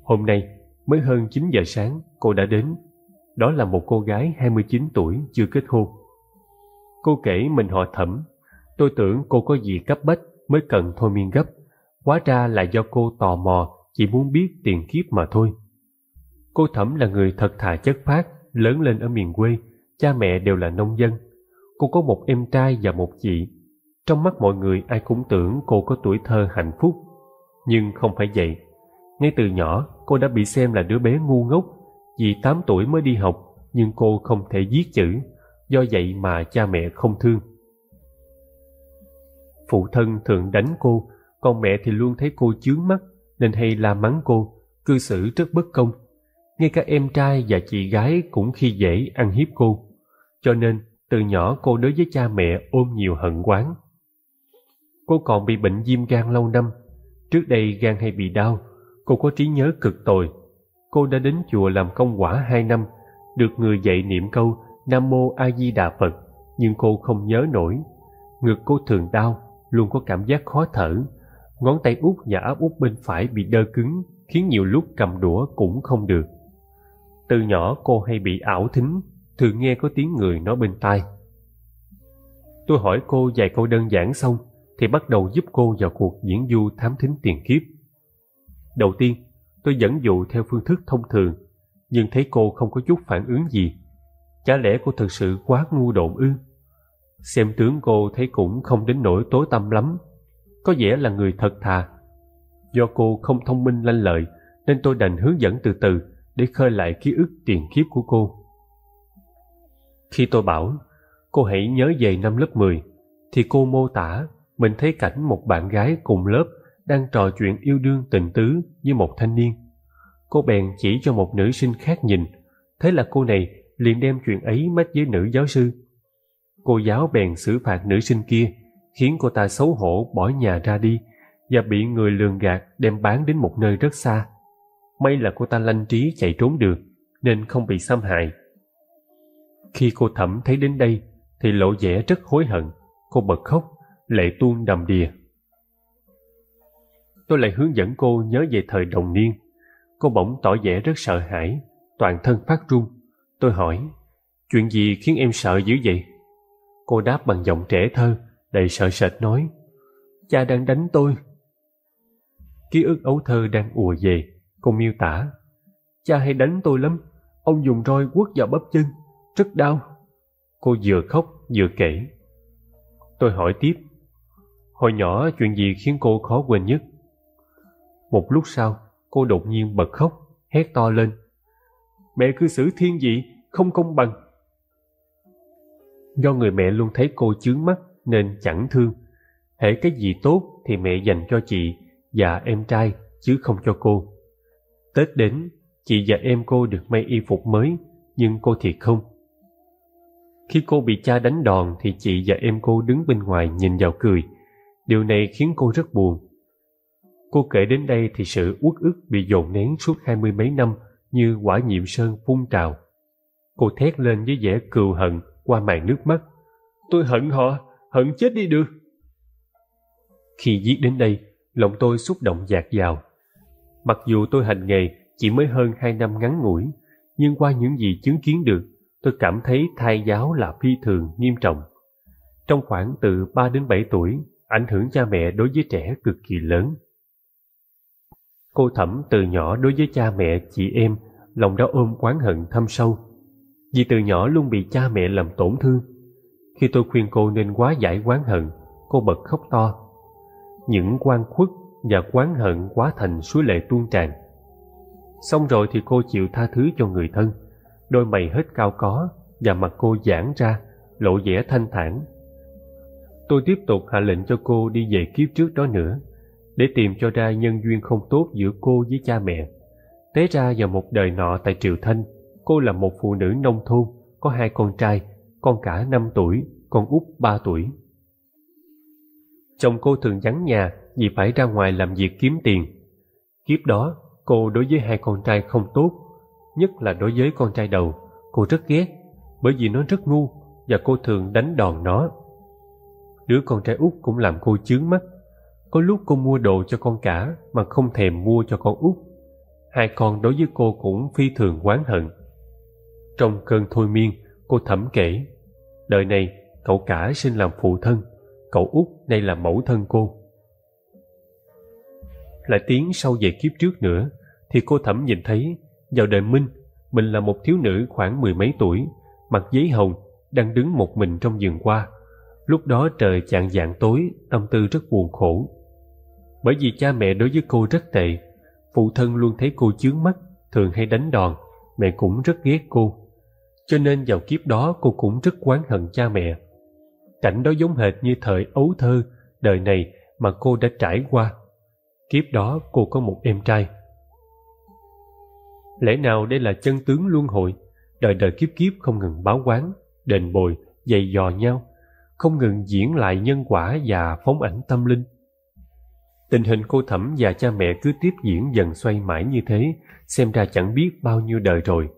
Hôm nay, mới hơn chín giờ sáng, cô đã đến. Đó là một cô gái hai mươi chín tuổi chưa kết hôn. Cô kể mình họ thẩm, tôi tưởng cô có gì cấp bách mới cần thôi miên gấp. Hóa ra là do cô tò mò, chỉ muốn biết tiền kiếp mà thôi. Cô thẩm là người thật thà chất phác, lớn lên ở miền quê, cha mẹ đều là nông dân. Cô có một em trai và một chị. Trong mắt mọi người ai cũng tưởng cô có tuổi thơ hạnh phúc. Nhưng không phải vậy. Ngay từ nhỏ, cô đã bị xem là đứa bé ngu ngốc. Vì tám tuổi mới đi học, nhưng cô không thể viết chữ. Do vậy mà cha mẹ không thương. Phụ thân thường đánh cô, còn mẹ thì luôn thấy cô chướng mắt, nên hay la mắng cô, cư xử rất bất công ngay cả em trai và chị gái cũng khi dễ ăn hiếp cô. Cho nên, từ nhỏ cô đối với cha mẹ ôm nhiều hận quán. Cô còn bị bệnh viêm gan lâu năm. Trước đây gan hay bị đau, cô có trí nhớ cực tồi. Cô đã đến chùa làm công quả hai năm, được người dạy niệm câu Nam Mô A Di Đà Phật, nhưng cô không nhớ nổi. Ngực cô thường đau, luôn có cảm giác khó thở. Ngón tay út và áp út bên phải bị đơ cứng, khiến nhiều lúc cầm đũa cũng không được. Từ nhỏ cô hay bị ảo thính, thường nghe có tiếng người nói bên tai. Tôi hỏi cô vài câu đơn giản xong thì bắt đầu giúp cô vào cuộc diễn du thám thính tiền kiếp. Đầu tiên, tôi dẫn dụ theo phương thức thông thường, nhưng thấy cô không có chút phản ứng gì. Chả lẽ cô thật sự quá ngu độn ư? Xem tướng cô thấy cũng không đến nỗi tối tâm lắm, có vẻ là người thật thà. Do cô không thông minh lanh lợi nên tôi đành hướng dẫn từ từ để khơi lại ký ức tiền kiếp của cô. Khi tôi bảo cô hãy nhớ về năm lớp 10 thì cô mô tả mình thấy cảnh một bạn gái cùng lớp đang trò chuyện yêu đương tình tứ với một thanh niên. Cô bèn chỉ cho một nữ sinh khác nhìn, thế là cô này liền đem chuyện ấy mách với nữ giáo sư. Cô giáo bèn xử phạt nữ sinh kia, khiến cô ta xấu hổ bỏ nhà ra đi và bị người lường gạt đem bán đến một nơi rất xa. May là cô ta lanh trí chạy trốn được nên không bị xâm hại. Khi cô thẩm thấy đến đây thì lộ vẻ rất hối hận. Cô bật khóc, lệ tuôn đầm đìa. Tôi lại hướng dẫn cô nhớ về thời đồng niên. Cô bỗng tỏ vẻ rất sợ hãi, toàn thân phát run. Tôi hỏi, chuyện gì khiến em sợ dữ vậy? Cô đáp bằng giọng trẻ thơ, đầy sợ sệt nói, cha đang đánh tôi. Ký ức ấu thơ đang ùa về, cô miêu tả, cha hay đánh tôi lắm, ông dùng roi quất vào bắp chân, rất đau. Cô vừa khóc vừa kể. Tôi hỏi tiếp. Hồi nhỏ chuyện gì khiến cô khó quên nhất? Một lúc sau, cô đột nhiên bật khóc, hét to lên. Mẹ cư xử thiên vị, không công bằng. Do người mẹ luôn thấy cô chướng mắt nên chẳng thương. Hễ cái gì tốt thì mẹ dành cho chị và em trai chứ không cho cô. Tết đến, chị và em cô được may y phục mới nhưng cô thì không. Khi cô bị cha đánh đòn thì chị và em cô đứng bên ngoài nhìn vào cười. Điều này khiến cô rất buồn. Cô kể đến đây thì sự uất ức bị dồn nén suốt hai mươi mấy năm như quả nhiệm sơn phun trào. Cô thét lên với vẻ cừu hận qua màn nước mắt. Tôi hận họ, hận chết đi được. Khi viết đến đây, lòng tôi xúc động dạt dào. Mặc dù tôi hành nghề chỉ mới hơn hai năm ngắn ngủi, nhưng qua những gì chứng kiến được, tôi cảm thấy thai giáo là phi thường nghiêm trọng. Trong khoảng từ 3 đến 7 tuổi, ảnh hưởng cha mẹ đối với trẻ cực kỳ lớn. Cô Thẩm từ nhỏ đối với cha mẹ, chị em, lòng đã ôm oán hận thâm sâu. Vì từ nhỏ luôn bị cha mẹ làm tổn thương. Khi tôi khuyên cô nên quá giải oán hận, cô bật khóc to. Những quan khuất và oán hận quá thành suối lệ tuôn tràn. Xong rồi thì cô chịu tha thứ cho người thân đôi mày hết cao có và mặt cô giãn ra, lộ vẻ thanh thản. Tôi tiếp tục hạ lệnh cho cô đi về kiếp trước đó nữa, để tìm cho ra nhân duyên không tốt giữa cô với cha mẹ. Tế ra vào một đời nọ tại Triều Thanh, cô là một phụ nữ nông thôn, có hai con trai, con cả năm tuổi, con út ba tuổi. Chồng cô thường vắng nhà vì phải ra ngoài làm việc kiếm tiền. Kiếp đó, cô đối với hai con trai không tốt nhất là đối với con trai đầu, cô rất ghét, bởi vì nó rất ngu và cô thường đánh đòn nó. Đứa con trai út cũng làm cô chướng mắt. Có lúc cô mua đồ cho con cả mà không thèm mua cho con út. Hai con đối với cô cũng phi thường oán hận. Trong cơn thôi miên, cô thẩm kể, đời này cậu cả sinh làm phụ thân, cậu út nay là mẫu thân cô. Lại tiếng sau về kiếp trước nữa, thì cô thẩm nhìn thấy vào đời Minh, mình là một thiếu nữ khoảng mười mấy tuổi, mặc giấy hồng, đang đứng một mình trong vườn hoa Lúc đó trời chạng dạng tối, tâm tư rất buồn khổ. Bởi vì cha mẹ đối với cô rất tệ, phụ thân luôn thấy cô chướng mắt, thường hay đánh đòn, mẹ cũng rất ghét cô. Cho nên vào kiếp đó cô cũng rất oán hận cha mẹ. Cảnh đó giống hệt như thời ấu thơ, đời này mà cô đã trải qua. Kiếp đó cô có một em trai, lẽ nào đây là chân tướng luân hồi đời đời kiếp kiếp không ngừng báo quán đền bồi dày dò nhau không ngừng diễn lại nhân quả và phóng ảnh tâm linh tình hình cô thẩm và cha mẹ cứ tiếp diễn dần xoay mãi như thế xem ra chẳng biết bao nhiêu đời rồi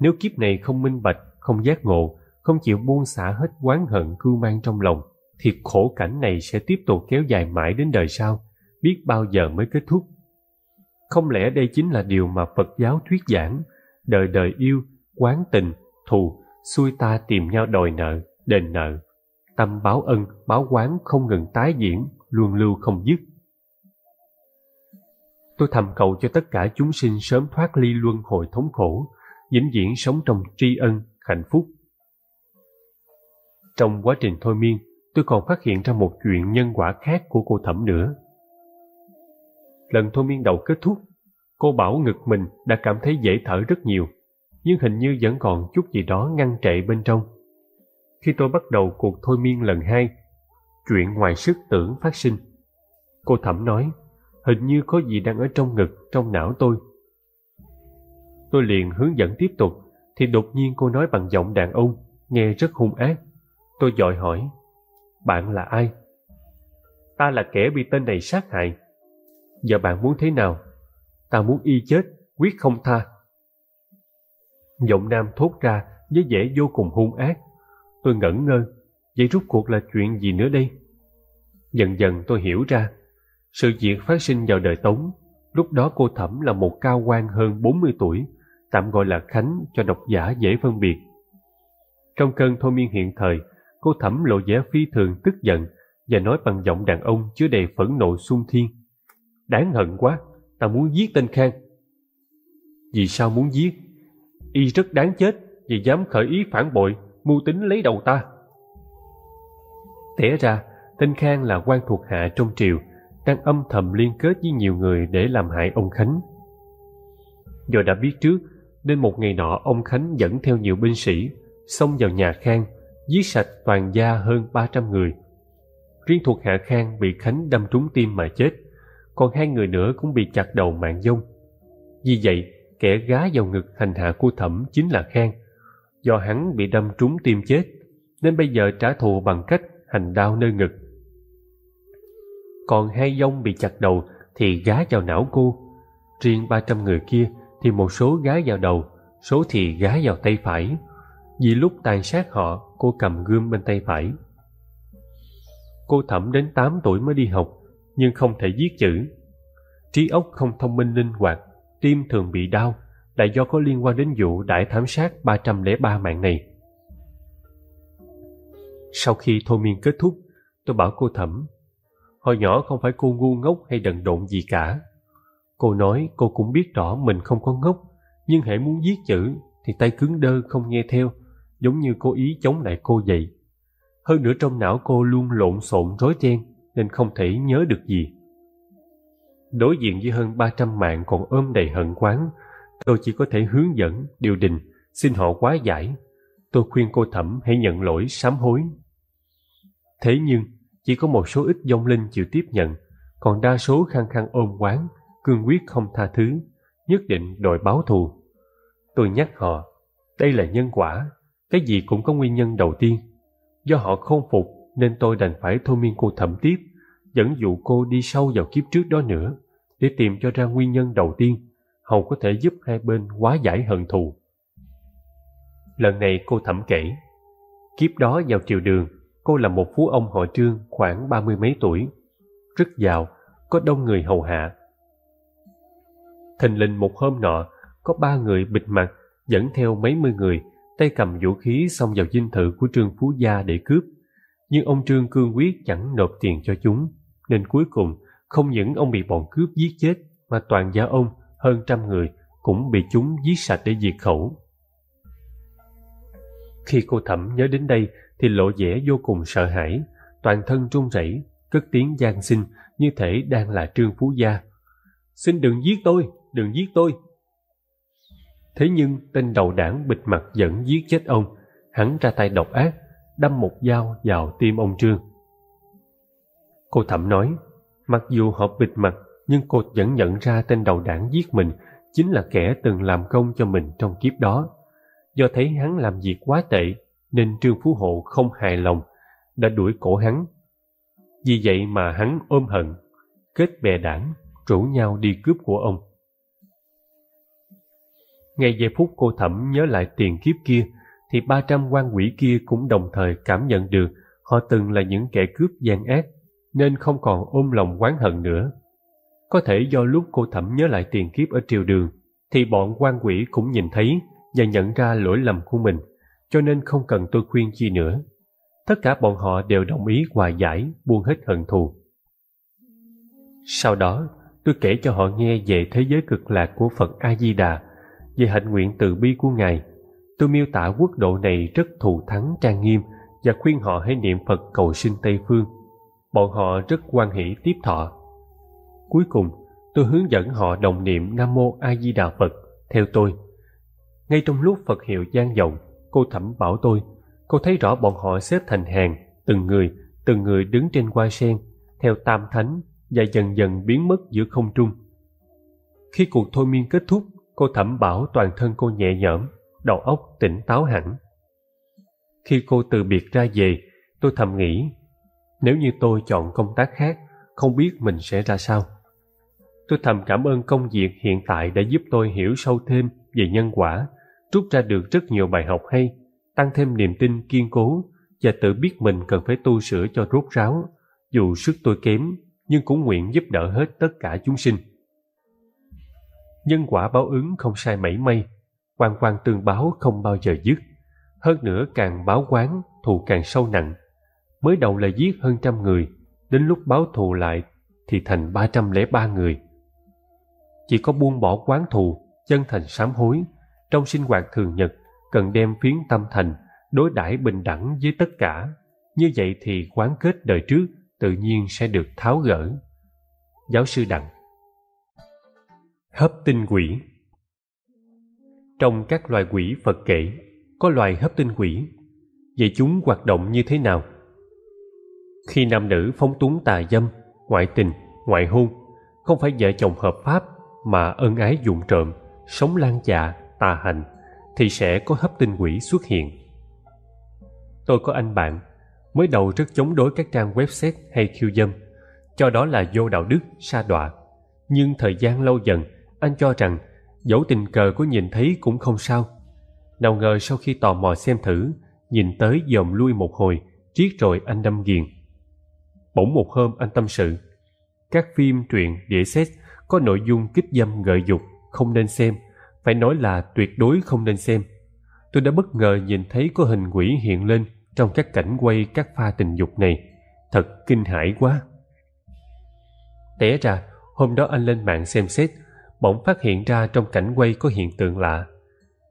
nếu kiếp này không minh bạch không giác ngộ không chịu buông xả hết oán hận cưu mang trong lòng thì khổ cảnh này sẽ tiếp tục kéo dài mãi đến đời sau biết bao giờ mới kết thúc không lẽ đây chính là điều mà Phật giáo thuyết giảng, đời đời yêu, quán tình, thù, xui ta tìm nhau đòi nợ, đền nợ. Tâm báo ân, báo quán không ngừng tái diễn, luôn lưu không dứt. Tôi thầm cầu cho tất cả chúng sinh sớm thoát ly luân hồi thống khổ, vĩnh viễn sống trong tri ân, hạnh phúc. Trong quá trình thôi miên, tôi còn phát hiện ra một chuyện nhân quả khác của cô Thẩm nữa lần thôi miên đầu kết thúc, cô bảo ngực mình đã cảm thấy dễ thở rất nhiều, nhưng hình như vẫn còn chút gì đó ngăn trệ bên trong. Khi tôi bắt đầu cuộc thôi miên lần hai, chuyện ngoài sức tưởng phát sinh. Cô Thẩm nói, hình như có gì đang ở trong ngực, trong não tôi. Tôi liền hướng dẫn tiếp tục, thì đột nhiên cô nói bằng giọng đàn ông, nghe rất hung ác. Tôi dòi hỏi, bạn là ai? Ta là kẻ bị tên này sát hại, Giờ bạn muốn thế nào? Ta muốn y chết, quyết không tha. Giọng nam thốt ra với vẻ vô cùng hung ác. Tôi ngẩn ngơ, vậy rút cuộc là chuyện gì nữa đây? Dần dần tôi hiểu ra, sự việc phát sinh vào đời Tống, lúc đó cô Thẩm là một cao quan hơn bốn mươi tuổi, tạm gọi là Khánh cho độc giả dễ phân biệt. Trong cơn thôi miên hiện thời, cô Thẩm lộ vẻ phi thường tức giận và nói bằng giọng đàn ông chứa đầy phẫn nộ xung thiên. Đáng hận quá, ta muốn giết tên Khang. Vì sao muốn giết? Y rất đáng chết vì dám khởi ý phản bội, mưu tính lấy đầu ta. Tẻ ra, tên Khang là quan thuộc hạ trong triều, đang âm thầm liên kết với nhiều người để làm hại ông Khánh. Do đã biết trước, nên một ngày nọ ông Khánh dẫn theo nhiều binh sĩ, xông vào nhà Khang, giết sạch toàn gia hơn ba trăm người. Riêng thuộc hạ Khang bị Khánh đâm trúng tim mà chết còn hai người nữa cũng bị chặt đầu mạng dông. Vì vậy, kẻ gá vào ngực hành hạ cô thẩm chính là Khang. Do hắn bị đâm trúng tim chết, nên bây giờ trả thù bằng cách hành đao nơi ngực. Còn hai dông bị chặt đầu thì gá vào não cô. Riêng 300 người kia thì một số gá vào đầu, số thì gá vào tay phải. Vì lúc tàn sát họ, cô cầm gươm bên tay phải. Cô thẩm đến 8 tuổi mới đi học, nhưng không thể viết chữ. Trí óc không thông minh linh hoạt, tim thường bị đau là do có liên quan đến vụ đại thám sát 303 mạng này. Sau khi thôi miên kết thúc, tôi bảo cô thẩm. Hồi nhỏ không phải cô ngu ngốc hay đần độn gì cả. Cô nói cô cũng biết rõ mình không có ngốc, nhưng hãy muốn viết chữ thì tay cứng đơ không nghe theo, giống như cô ý chống lại cô vậy. Hơn nữa trong não cô luôn lộn xộn rối ren, nên không thể nhớ được gì. Đối diện với hơn 300 mạng còn ôm đầy hận quán, tôi chỉ có thể hướng dẫn, điều đình, xin họ quá giải. Tôi khuyên cô Thẩm hãy nhận lỗi, sám hối. Thế nhưng, chỉ có một số ít dông linh chịu tiếp nhận, còn đa số khăng khăng ôm quán, cương quyết không tha thứ, nhất định đòi báo thù. Tôi nhắc họ, đây là nhân quả, cái gì cũng có nguyên nhân đầu tiên. Do họ không phục nên tôi đành phải thôi miên cô thẩm tiếp dẫn dụ cô đi sâu vào kiếp trước đó nữa để tìm cho ra nguyên nhân đầu tiên hầu có thể giúp hai bên hóa giải hận thù. Lần này cô thẩm kể, kiếp đó vào triều đường, cô là một phú ông họ trương khoảng ba mươi mấy tuổi, rất giàu, có đông người hầu hạ. Thình lình một hôm nọ, có ba người bịt mặt dẫn theo mấy mươi người, tay cầm vũ khí xông vào dinh thự của Trương Phú Gia để cướp. Nhưng ông Trương cương quyết chẳng nộp tiền cho chúng nên cuối cùng không những ông bị bọn cướp giết chết mà toàn gia ông hơn trăm người cũng bị chúng giết sạch để diệt khẩu. Khi cô thẩm nhớ đến đây thì lộ vẻ vô cùng sợ hãi, toàn thân run rẩy, cất tiếng gian xin như thể đang là Trương Phú Gia. Xin đừng giết tôi, đừng giết tôi. Thế nhưng tên đầu đảng bịt mặt vẫn giết chết ông, hắn ra tay độc ác, đâm một dao vào tim ông Trương. Cô Thẩm nói, mặc dù họ bịt mặt, nhưng cô vẫn nhận ra tên đầu đảng giết mình chính là kẻ từng làm công cho mình trong kiếp đó. Do thấy hắn làm việc quá tệ, nên Trương Phú Hộ không hài lòng, đã đuổi cổ hắn. Vì vậy mà hắn ôm hận, kết bè đảng, rủ nhau đi cướp của ông. Ngay giây phút cô Thẩm nhớ lại tiền kiếp kia, thì ba trăm quan quỷ kia cũng đồng thời cảm nhận được họ từng là những kẻ cướp gian ác nên không còn ôm lòng oán hận nữa. Có thể do lúc cô thẩm nhớ lại tiền kiếp ở triều đường, thì bọn quan quỷ cũng nhìn thấy và nhận ra lỗi lầm của mình, cho nên không cần tôi khuyên chi nữa. Tất cả bọn họ đều đồng ý hòa giải, buông hết hận thù. Sau đó, tôi kể cho họ nghe về thế giới cực lạc của Phật A-di-đà, về hạnh nguyện từ bi của Ngài. Tôi miêu tả quốc độ này rất thù thắng trang nghiêm và khuyên họ hãy niệm Phật cầu sinh Tây Phương bọn họ rất quan hỷ tiếp thọ. Cuối cùng, tôi hướng dẫn họ đồng niệm Nam Mô A Di Đà Phật theo tôi. Ngay trong lúc Phật hiệu gian vọng, cô thẩm bảo tôi, cô thấy rõ bọn họ xếp thành hàng, từng người, từng người đứng trên hoa sen, theo tam thánh và dần dần biến mất giữa không trung. Khi cuộc thôi miên kết thúc, cô thẩm bảo toàn thân cô nhẹ nhõm, đầu óc tỉnh táo hẳn. Khi cô từ biệt ra về, tôi thầm nghĩ nếu như tôi chọn công tác khác, không biết mình sẽ ra sao. Tôi thầm cảm ơn công việc hiện tại đã giúp tôi hiểu sâu thêm về nhân quả, rút ra được rất nhiều bài học hay, tăng thêm niềm tin kiên cố và tự biết mình cần phải tu sửa cho rốt ráo, dù sức tôi kém nhưng cũng nguyện giúp đỡ hết tất cả chúng sinh. Nhân quả báo ứng không sai mảy may, quan quan tương báo không bao giờ dứt. Hơn nữa càng báo quán, thù càng sâu nặng, mới đầu là giết hơn trăm người, đến lúc báo thù lại thì thành 303 người. Chỉ có buông bỏ quán thù, chân thành sám hối, trong sinh hoạt thường nhật cần đem phiến tâm thành, đối đãi bình đẳng với tất cả. Như vậy thì quán kết đời trước tự nhiên sẽ được tháo gỡ. Giáo sư Đặng Hấp tinh quỷ Trong các loài quỷ Phật kể, có loài hấp tinh quỷ. Vậy chúng hoạt động như thế nào? khi nam nữ phóng túng tà dâm ngoại tình ngoại hôn không phải vợ chồng hợp pháp mà ân ái dụng trộm sống lang dạ tà hành thì sẽ có hấp tinh quỷ xuất hiện tôi có anh bạn mới đầu rất chống đối các trang website hay khiêu dâm cho đó là vô đạo đức sa đọa nhưng thời gian lâu dần anh cho rằng dẫu tình cờ có nhìn thấy cũng không sao nào ngờ sau khi tò mò xem thử nhìn tới dòm lui một hồi triết rồi anh đâm nghiền bỗng một hôm anh tâm sự các phim truyện đĩa xét có nội dung kích dâm gợi dục không nên xem phải nói là tuyệt đối không nên xem tôi đã bất ngờ nhìn thấy có hình quỷ hiện lên trong các cảnh quay các pha tình dục này thật kinh hãi quá té ra hôm đó anh lên mạng xem xét bỗng phát hiện ra trong cảnh quay có hiện tượng lạ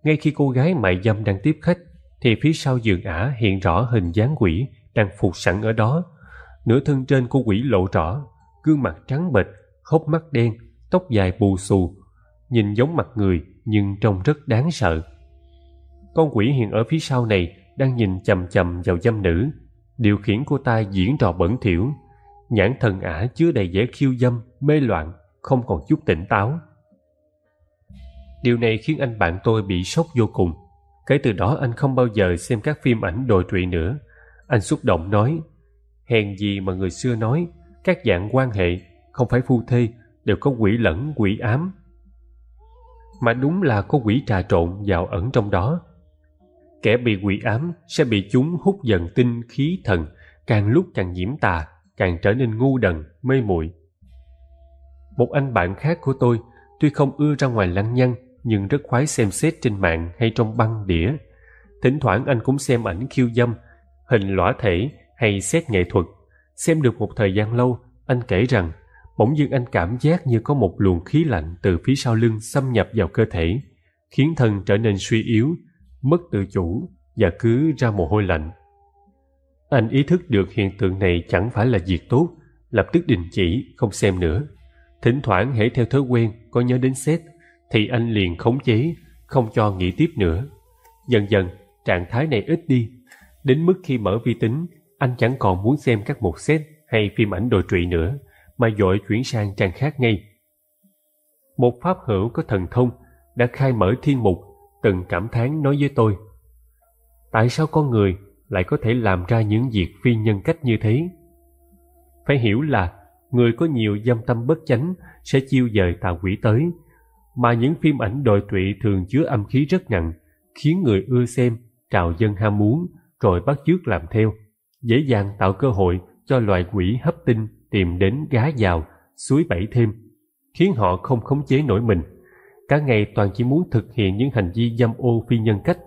ngay khi cô gái mại dâm đang tiếp khách thì phía sau giường ả hiện rõ hình dáng quỷ đang phục sẵn ở đó nửa thân trên của quỷ lộ rõ, gương mặt trắng bệch, khóc mắt đen, tóc dài bù xù, nhìn giống mặt người nhưng trông rất đáng sợ. Con quỷ hiện ở phía sau này đang nhìn chằm chằm vào dâm nữ, điều khiển cô ta diễn trò bẩn thỉu, nhãn thần ả chứa đầy vẻ khiêu dâm, mê loạn, không còn chút tỉnh táo. Điều này khiến anh bạn tôi bị sốc vô cùng. Kể từ đó anh không bao giờ xem các phim ảnh đồi trụy nữa. Anh xúc động nói Hèn gì mà người xưa nói các dạng quan hệ, không phải phu thê, đều có quỷ lẫn, quỷ ám. Mà đúng là có quỷ trà trộn vào ẩn trong đó. Kẻ bị quỷ ám sẽ bị chúng hút dần tinh khí thần, càng lúc càng nhiễm tà, càng trở nên ngu đần, mê muội. Một anh bạn khác của tôi, tuy không ưa ra ngoài lăng nhăng, nhưng rất khoái xem xét trên mạng hay trong băng đĩa. Thỉnh thoảng anh cũng xem ảnh khiêu dâm, hình lõa thể hay xét nghệ thuật, xem được một thời gian lâu, anh kể rằng bỗng dưng anh cảm giác như có một luồng khí lạnh từ phía sau lưng xâm nhập vào cơ thể, khiến thân trở nên suy yếu, mất tự chủ và cứ ra mồ hôi lạnh. Anh ý thức được hiện tượng này chẳng phải là việc tốt, lập tức đình chỉ, không xem nữa. Thỉnh thoảng hãy theo thói quen có nhớ đến xét thì anh liền khống chế, không cho nghĩ tiếp nữa. Dần dần, trạng thái này ít đi, đến mức khi mở vi tính anh chẳng còn muốn xem các mục set hay phim ảnh đồi trụy nữa, mà dội chuyển sang trang khác ngay. Một pháp hữu có thần thông đã khai mở thiên mục, từng cảm thán nói với tôi. Tại sao con người lại có thể làm ra những việc phi nhân cách như thế? Phải hiểu là người có nhiều dâm tâm bất chánh sẽ chiêu dời tà quỷ tới, mà những phim ảnh đồi trụy thường chứa âm khí rất nặng, khiến người ưa xem, trào dân ham muốn, rồi bắt chước làm theo dễ dàng tạo cơ hội cho loài quỷ hấp tinh tìm đến gá vào, suối bẫy thêm, khiến họ không khống chế nổi mình. Cả ngày toàn chỉ muốn thực hiện những hành vi dâm ô phi nhân cách.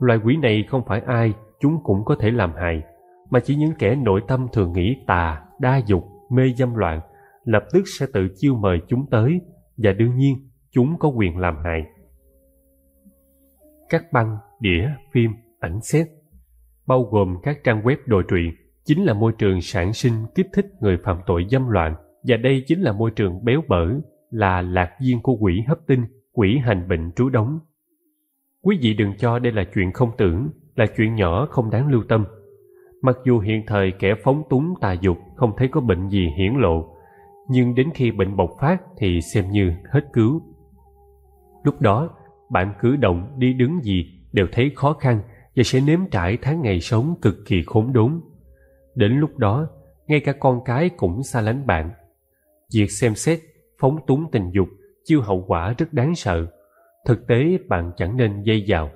Loài quỷ này không phải ai chúng cũng có thể làm hại, mà chỉ những kẻ nội tâm thường nghĩ tà, đa dục, mê dâm loạn, lập tức sẽ tự chiêu mời chúng tới, và đương nhiên chúng có quyền làm hại. Các băng, đĩa, phim, ảnh xét bao gồm các trang web đồi trụy, chính là môi trường sản sinh kích thích người phạm tội dâm loạn và đây chính là môi trường béo bở, là lạc viên của quỷ hấp tinh, quỷ hành bệnh trú đóng. Quý vị đừng cho đây là chuyện không tưởng, là chuyện nhỏ không đáng lưu tâm. Mặc dù hiện thời kẻ phóng túng tà dục không thấy có bệnh gì hiển lộ, nhưng đến khi bệnh bộc phát thì xem như hết cứu. Lúc đó, bạn cử động đi đứng gì đều thấy khó khăn và sẽ nếm trải tháng ngày sống cực kỳ khốn đốn. Đến lúc đó, ngay cả con cái cũng xa lánh bạn. Việc xem xét, phóng túng tình dục chiêu hậu quả rất đáng sợ. Thực tế bạn chẳng nên dây vào.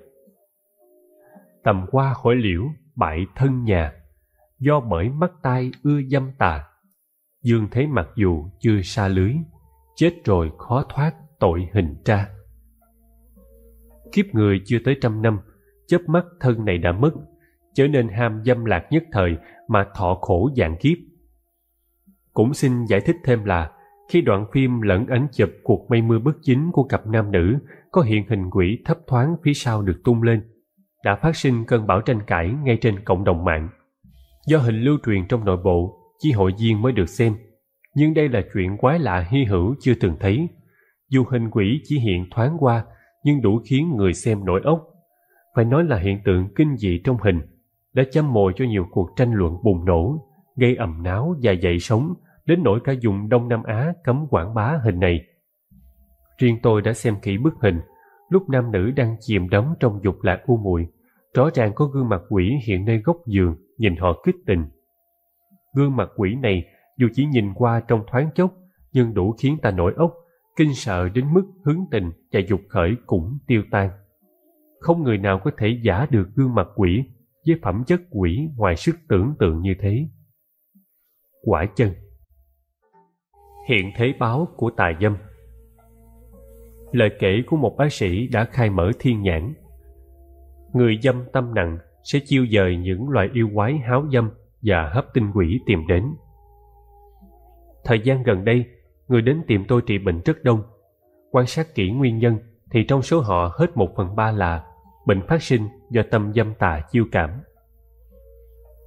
Tầm qua khỏi liễu, bại thân nhà, do bởi mắt tai ưa dâm tà. Dương Thế mặc dù chưa xa lưới, chết rồi khó thoát tội hình tra. Kiếp người chưa tới trăm năm, chớp mắt thân này đã mất, trở nên ham dâm lạc nhất thời mà thọ khổ dạng kiếp. Cũng xin giải thích thêm là, khi đoạn phim lẫn ánh chụp cuộc mây mưa bất chính của cặp nam nữ có hiện hình quỷ thấp thoáng phía sau được tung lên, đã phát sinh cơn bão tranh cãi ngay trên cộng đồng mạng. Do hình lưu truyền trong nội bộ, chỉ hội viên mới được xem, nhưng đây là chuyện quái lạ hy hữu chưa từng thấy. Dù hình quỷ chỉ hiện thoáng qua, nhưng đủ khiến người xem nổi ốc phải nói là hiện tượng kinh dị trong hình, đã châm mồi cho nhiều cuộc tranh luận bùng nổ, gây ầm náo và dậy sóng đến nỗi cả vùng Đông Nam Á cấm quảng bá hình này. Riêng tôi đã xem kỹ bức hình, lúc nam nữ đang chìm đắm trong dục lạc u muội, rõ ràng có gương mặt quỷ hiện nơi góc giường, nhìn họ kích tình. Gương mặt quỷ này dù chỉ nhìn qua trong thoáng chốc, nhưng đủ khiến ta nổi ốc, kinh sợ đến mức hứng tình và dục khởi cũng tiêu tan không người nào có thể giả được gương mặt quỷ với phẩm chất quỷ ngoài sức tưởng tượng như thế. Quả chân Hiện thế báo của tài dâm Lời kể của một bác sĩ đã khai mở thiên nhãn. Người dâm tâm nặng sẽ chiêu dời những loài yêu quái háo dâm và hấp tinh quỷ tìm đến. Thời gian gần đây, người đến tìm tôi trị bệnh rất đông. Quan sát kỹ nguyên nhân thì trong số họ hết một phần ba là bệnh phát sinh do tâm dâm tà chiêu cảm.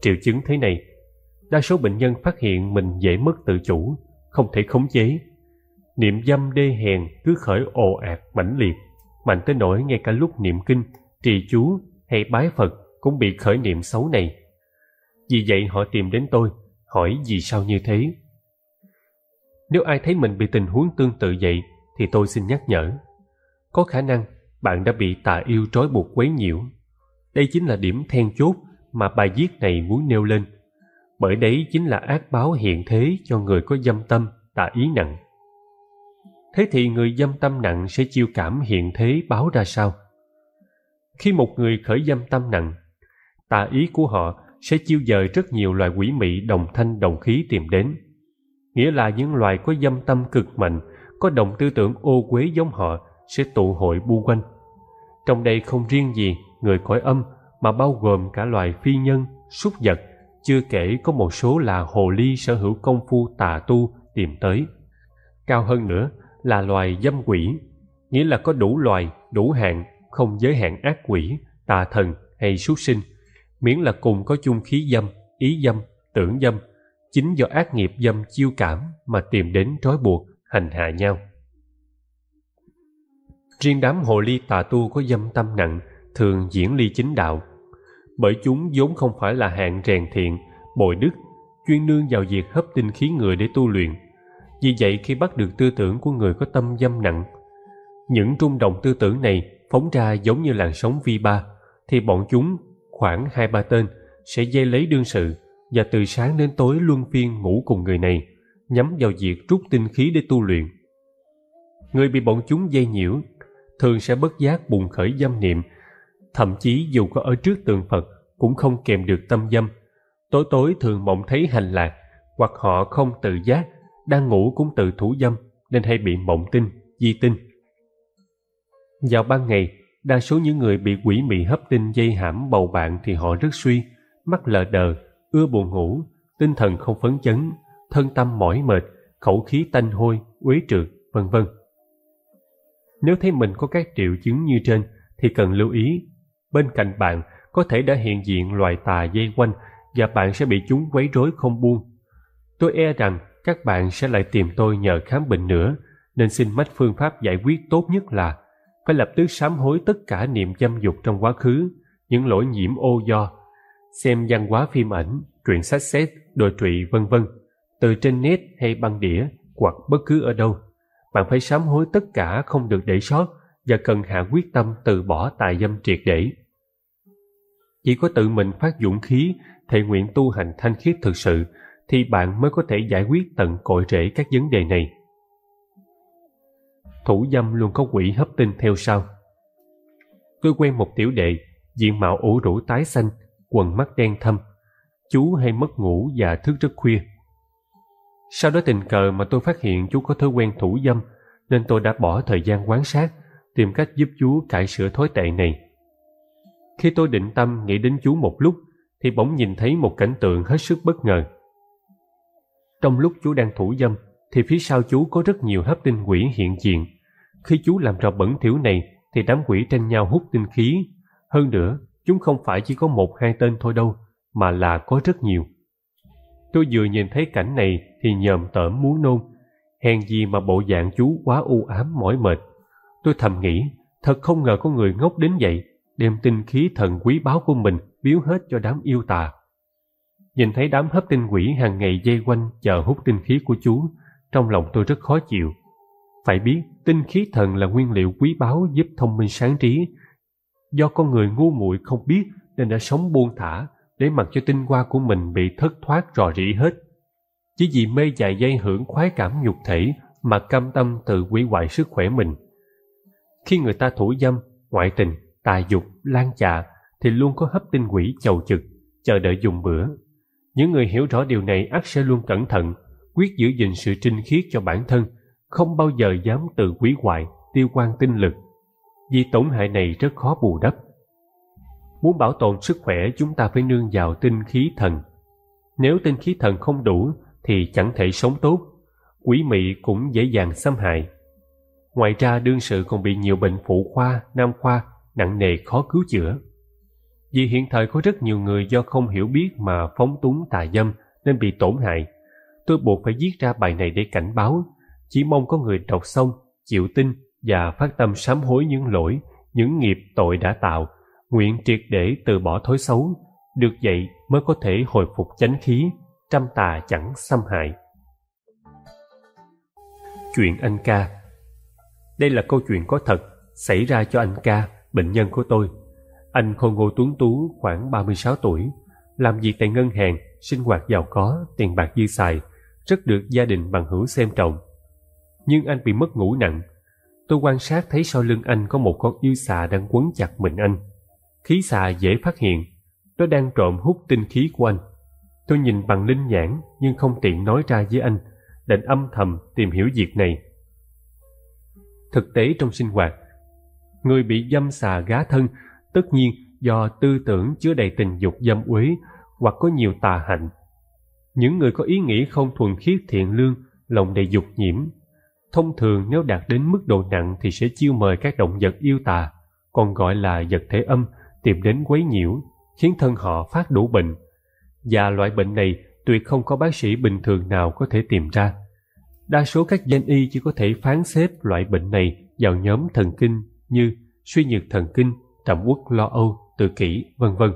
Triệu chứng thế này, đa số bệnh nhân phát hiện mình dễ mất tự chủ, không thể khống chế. Niệm dâm đê hèn cứ khởi ồ ạt mãnh liệt, mạnh tới nỗi ngay cả lúc niệm kinh, trì chú hay bái Phật cũng bị khởi niệm xấu này. Vì vậy họ tìm đến tôi, hỏi vì sao như thế. Nếu ai thấy mình bị tình huống tương tự vậy thì tôi xin nhắc nhở. Có khả năng bạn đã bị tà yêu trói buộc quấy nhiễu. Đây chính là điểm then chốt mà bài viết này muốn nêu lên. Bởi đấy chính là ác báo hiện thế cho người có dâm tâm, tà ý nặng. Thế thì người dâm tâm nặng sẽ chiêu cảm hiện thế báo ra sao? Khi một người khởi dâm tâm nặng, tà ý của họ sẽ chiêu dời rất nhiều loài quỷ mị đồng thanh đồng khí tìm đến. Nghĩa là những loài có dâm tâm cực mạnh, có đồng tư tưởng ô quế giống họ sẽ tụ hội bu quanh. Trong đây không riêng gì người cõi âm mà bao gồm cả loài phi nhân, súc vật, chưa kể có một số là hồ ly sở hữu công phu tà tu tìm tới. Cao hơn nữa là loài dâm quỷ, nghĩa là có đủ loài, đủ hạng, không giới hạn ác quỷ, tà thần hay súc sinh, miễn là cùng có chung khí dâm, ý dâm, tưởng dâm, chính do ác nghiệp dâm chiêu cảm mà tìm đến trói buộc, hành hạ nhau. Riêng đám hồ ly tà tu có dâm tâm nặng thường diễn ly chính đạo. Bởi chúng vốn không phải là hạng rèn thiện, bồi đức, chuyên nương vào việc hấp tinh khí người để tu luyện. Vì vậy khi bắt được tư tưởng của người có tâm dâm nặng, những trung động tư tưởng này phóng ra giống như làn sóng vi ba, thì bọn chúng khoảng hai ba tên sẽ dây lấy đương sự và từ sáng đến tối luân phiên ngủ cùng người này, nhắm vào việc rút tinh khí để tu luyện. Người bị bọn chúng dây nhiễu thường sẽ bất giác bùng khởi dâm niệm. Thậm chí dù có ở trước tượng Phật cũng không kèm được tâm dâm. Tối tối thường mộng thấy hành lạc, hoặc họ không tự giác, đang ngủ cũng tự thủ dâm nên hay bị mộng tinh, di tinh. Vào ban ngày, đa số những người bị quỷ mị hấp tinh dây hãm bầu bạn thì họ rất suy, mắt lờ đờ, ưa buồn ngủ, tinh thần không phấn chấn, thân tâm mỏi mệt, khẩu khí tanh hôi, uế trượt, vân vân. Nếu thấy mình có các triệu chứng như trên thì cần lưu ý, bên cạnh bạn có thể đã hiện diện loài tà dây quanh và bạn sẽ bị chúng quấy rối không buông. Tôi e rằng các bạn sẽ lại tìm tôi nhờ khám bệnh nữa, nên xin mách phương pháp giải quyết tốt nhất là phải lập tức sám hối tất cả niệm dâm dục trong quá khứ, những lỗi nhiễm ô do, xem văn hóa phim ảnh, truyện sách xét, đồi trụy vân vân, từ trên net hay băng đĩa hoặc bất cứ ở đâu bạn phải sám hối tất cả không được để sót và cần hạ quyết tâm từ bỏ tài dâm triệt để. Chỉ có tự mình phát dũng khí, thể nguyện tu hành thanh khiết thực sự, thì bạn mới có thể giải quyết tận cội rễ các vấn đề này. Thủ dâm luôn có quỷ hấp tinh theo sau. Tôi quen một tiểu đệ, diện mạo ủ rũ tái xanh, quần mắt đen thâm. Chú hay mất ngủ và thức rất khuya sau đó tình cờ mà tôi phát hiện chú có thói quen thủ dâm, nên tôi đã bỏ thời gian quan sát, tìm cách giúp chú cải sửa thói tệ này. Khi tôi định tâm nghĩ đến chú một lúc, thì bỗng nhìn thấy một cảnh tượng hết sức bất ngờ. Trong lúc chú đang thủ dâm, thì phía sau chú có rất nhiều hấp tinh quỷ hiện diện. Khi chú làm trò bẩn thỉu này, thì đám quỷ tranh nhau hút tinh khí. Hơn nữa, chúng không phải chỉ có một hai tên thôi đâu, mà là có rất nhiều. Tôi vừa nhìn thấy cảnh này thì nhờm tởm muốn nôn. Hèn gì mà bộ dạng chú quá u ám mỏi mệt. Tôi thầm nghĩ, thật không ngờ có người ngốc đến vậy, đem tinh khí thần quý báu của mình biếu hết cho đám yêu tà. Nhìn thấy đám hấp tinh quỷ hàng ngày dây quanh chờ hút tinh khí của chú, trong lòng tôi rất khó chịu. Phải biết, tinh khí thần là nguyên liệu quý báu giúp thông minh sáng trí. Do con người ngu muội không biết nên đã sống buông thả để mặc cho tinh hoa của mình bị thất thoát rò rỉ hết chỉ vì mê dài dây hưởng khoái cảm nhục thể mà cam tâm tự hủy hoại sức khỏe mình. Khi người ta thủ dâm, ngoại tình, tà dục, lan chạ thì luôn có hấp tinh quỷ chầu trực chờ đợi dùng bữa. Những người hiểu rõ điều này ắt sẽ luôn cẩn thận, quyết giữ gìn sự trinh khiết cho bản thân, không bao giờ dám tự hủy hoại, tiêu quan tinh lực. Vì tổn hại này rất khó bù đắp. Muốn bảo tồn sức khỏe chúng ta phải nương vào tinh khí thần. Nếu tinh khí thần không đủ thì chẳng thể sống tốt quý mị cũng dễ dàng xâm hại ngoài ra đương sự còn bị nhiều bệnh phụ khoa nam khoa nặng nề khó cứu chữa vì hiện thời có rất nhiều người do không hiểu biết mà phóng túng tà dâm nên bị tổn hại tôi buộc phải viết ra bài này để cảnh báo chỉ mong có người đọc xong chịu tin và phát tâm sám hối những lỗi những nghiệp tội đã tạo nguyện triệt để từ bỏ thói xấu được vậy mới có thể hồi phục chánh khí trăm tà chẳng xâm hại chuyện anh ca đây là câu chuyện có thật xảy ra cho anh ca bệnh nhân của tôi anh Khôn ngô tuấn tú khoảng 36 tuổi làm việc tại ngân hàng sinh hoạt giàu có tiền bạc dư xài rất được gia đình bằng hữu xem trọng nhưng anh bị mất ngủ nặng tôi quan sát thấy sau lưng anh có một con yêu xà đang quấn chặt mình anh khí xà dễ phát hiện nó đang trộm hút tinh khí của anh Tôi nhìn bằng linh nhãn nhưng không tiện nói ra với anh, định âm thầm tìm hiểu việc này. Thực tế trong sinh hoạt, người bị dâm xà gá thân tất nhiên do tư tưởng chứa đầy tình dục dâm uế hoặc có nhiều tà hạnh. Những người có ý nghĩ không thuần khiết thiện lương, lòng đầy dục nhiễm, thông thường nếu đạt đến mức độ nặng thì sẽ chiêu mời các động vật yêu tà, còn gọi là vật thể âm, tìm đến quấy nhiễu, khiến thân họ phát đủ bệnh, và loại bệnh này tuyệt không có bác sĩ bình thường nào có thể tìm ra. Đa số các danh y chỉ có thể phán xếp loại bệnh này vào nhóm thần kinh như suy nhược thần kinh, trầm uất lo âu, tự kỷ, vân vân.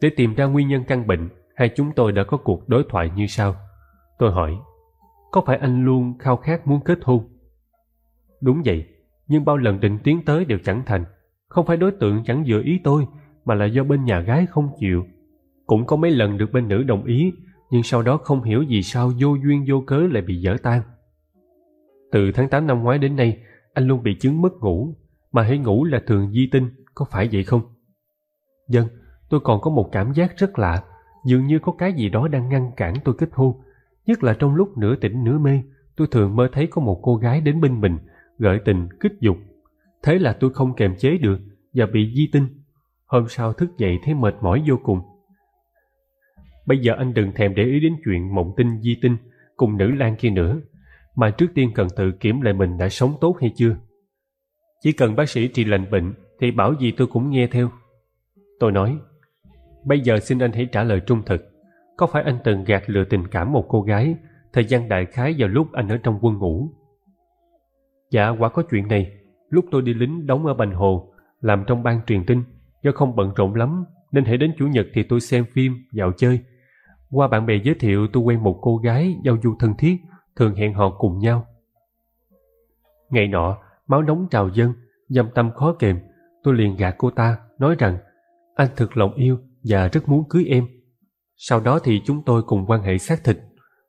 Để tìm ra nguyên nhân căn bệnh, hai chúng tôi đã có cuộc đối thoại như sau. Tôi hỏi, có phải anh luôn khao khát muốn kết hôn? Đúng vậy, nhưng bao lần định tiến tới đều chẳng thành. Không phải đối tượng chẳng vừa ý tôi, mà là do bên nhà gái không chịu cũng có mấy lần được bên nữ đồng ý, nhưng sau đó không hiểu vì sao vô duyên vô cớ lại bị dở tan. Từ tháng tám năm ngoái đến nay, anh luôn bị chứng mất ngủ, mà hãy ngủ là thường di tinh, có phải vậy không? Dân, tôi còn có một cảm giác rất lạ, dường như có cái gì đó đang ngăn cản tôi kết hôn. Nhất là trong lúc nửa tỉnh nửa mê, tôi thường mơ thấy có một cô gái đến bên mình, gợi tình, kích dục. Thế là tôi không kềm chế được và bị di tinh. Hôm sau thức dậy thấy mệt mỏi vô cùng, Bây giờ anh đừng thèm để ý đến chuyện mộng tinh di tinh cùng nữ lang kia nữa, mà trước tiên cần tự kiểm lại mình đã sống tốt hay chưa. Chỉ cần bác sĩ trị lành bệnh thì bảo gì tôi cũng nghe theo. Tôi nói, bây giờ xin anh hãy trả lời trung thực. Có phải anh từng gạt lừa tình cảm một cô gái thời gian đại khái vào lúc anh ở trong quân ngũ? Dạ, quả có chuyện này. Lúc tôi đi lính đóng ở Bành Hồ, làm trong ban truyền tin, do không bận rộn lắm nên hãy đến chủ nhật thì tôi xem phim, dạo chơi qua bạn bè giới thiệu tôi quen một cô gái giao du thân thiết, thường hẹn hò cùng nhau. Ngày nọ, máu nóng trào dân, dâm tâm khó kềm, tôi liền gạt cô ta, nói rằng anh thực lòng yêu và rất muốn cưới em. Sau đó thì chúng tôi cùng quan hệ xác thịt.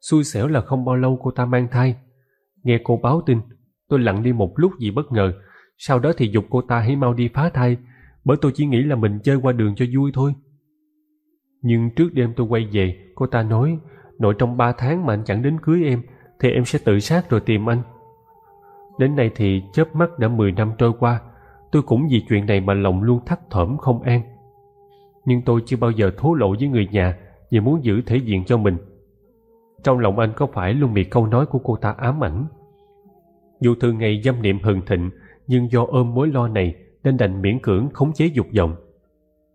Xui xẻo là không bao lâu cô ta mang thai. Nghe cô báo tin, tôi lặng đi một lúc vì bất ngờ. Sau đó thì dục cô ta hãy mau đi phá thai, bởi tôi chỉ nghĩ là mình chơi qua đường cho vui thôi. Nhưng trước đêm tôi quay về, cô ta nói, nội trong 3 tháng mà anh chẳng đến cưới em, thì em sẽ tự sát rồi tìm anh. Đến nay thì chớp mắt đã 10 năm trôi qua, tôi cũng vì chuyện này mà lòng luôn thắt thởm không an. Nhưng tôi chưa bao giờ thố lộ với người nhà vì muốn giữ thể diện cho mình. Trong lòng anh có phải luôn bị câu nói của cô ta ám ảnh? Dù thường ngày dâm niệm hừng thịnh, nhưng do ôm mối lo này nên đành miễn cưỡng khống chế dục vọng.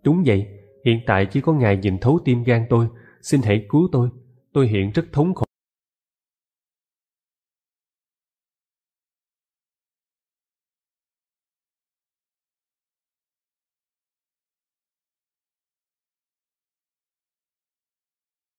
Đúng vậy, Hiện tại chỉ có Ngài nhìn thấu tim gan tôi, xin hãy cứu tôi, tôi hiện rất thống khổ.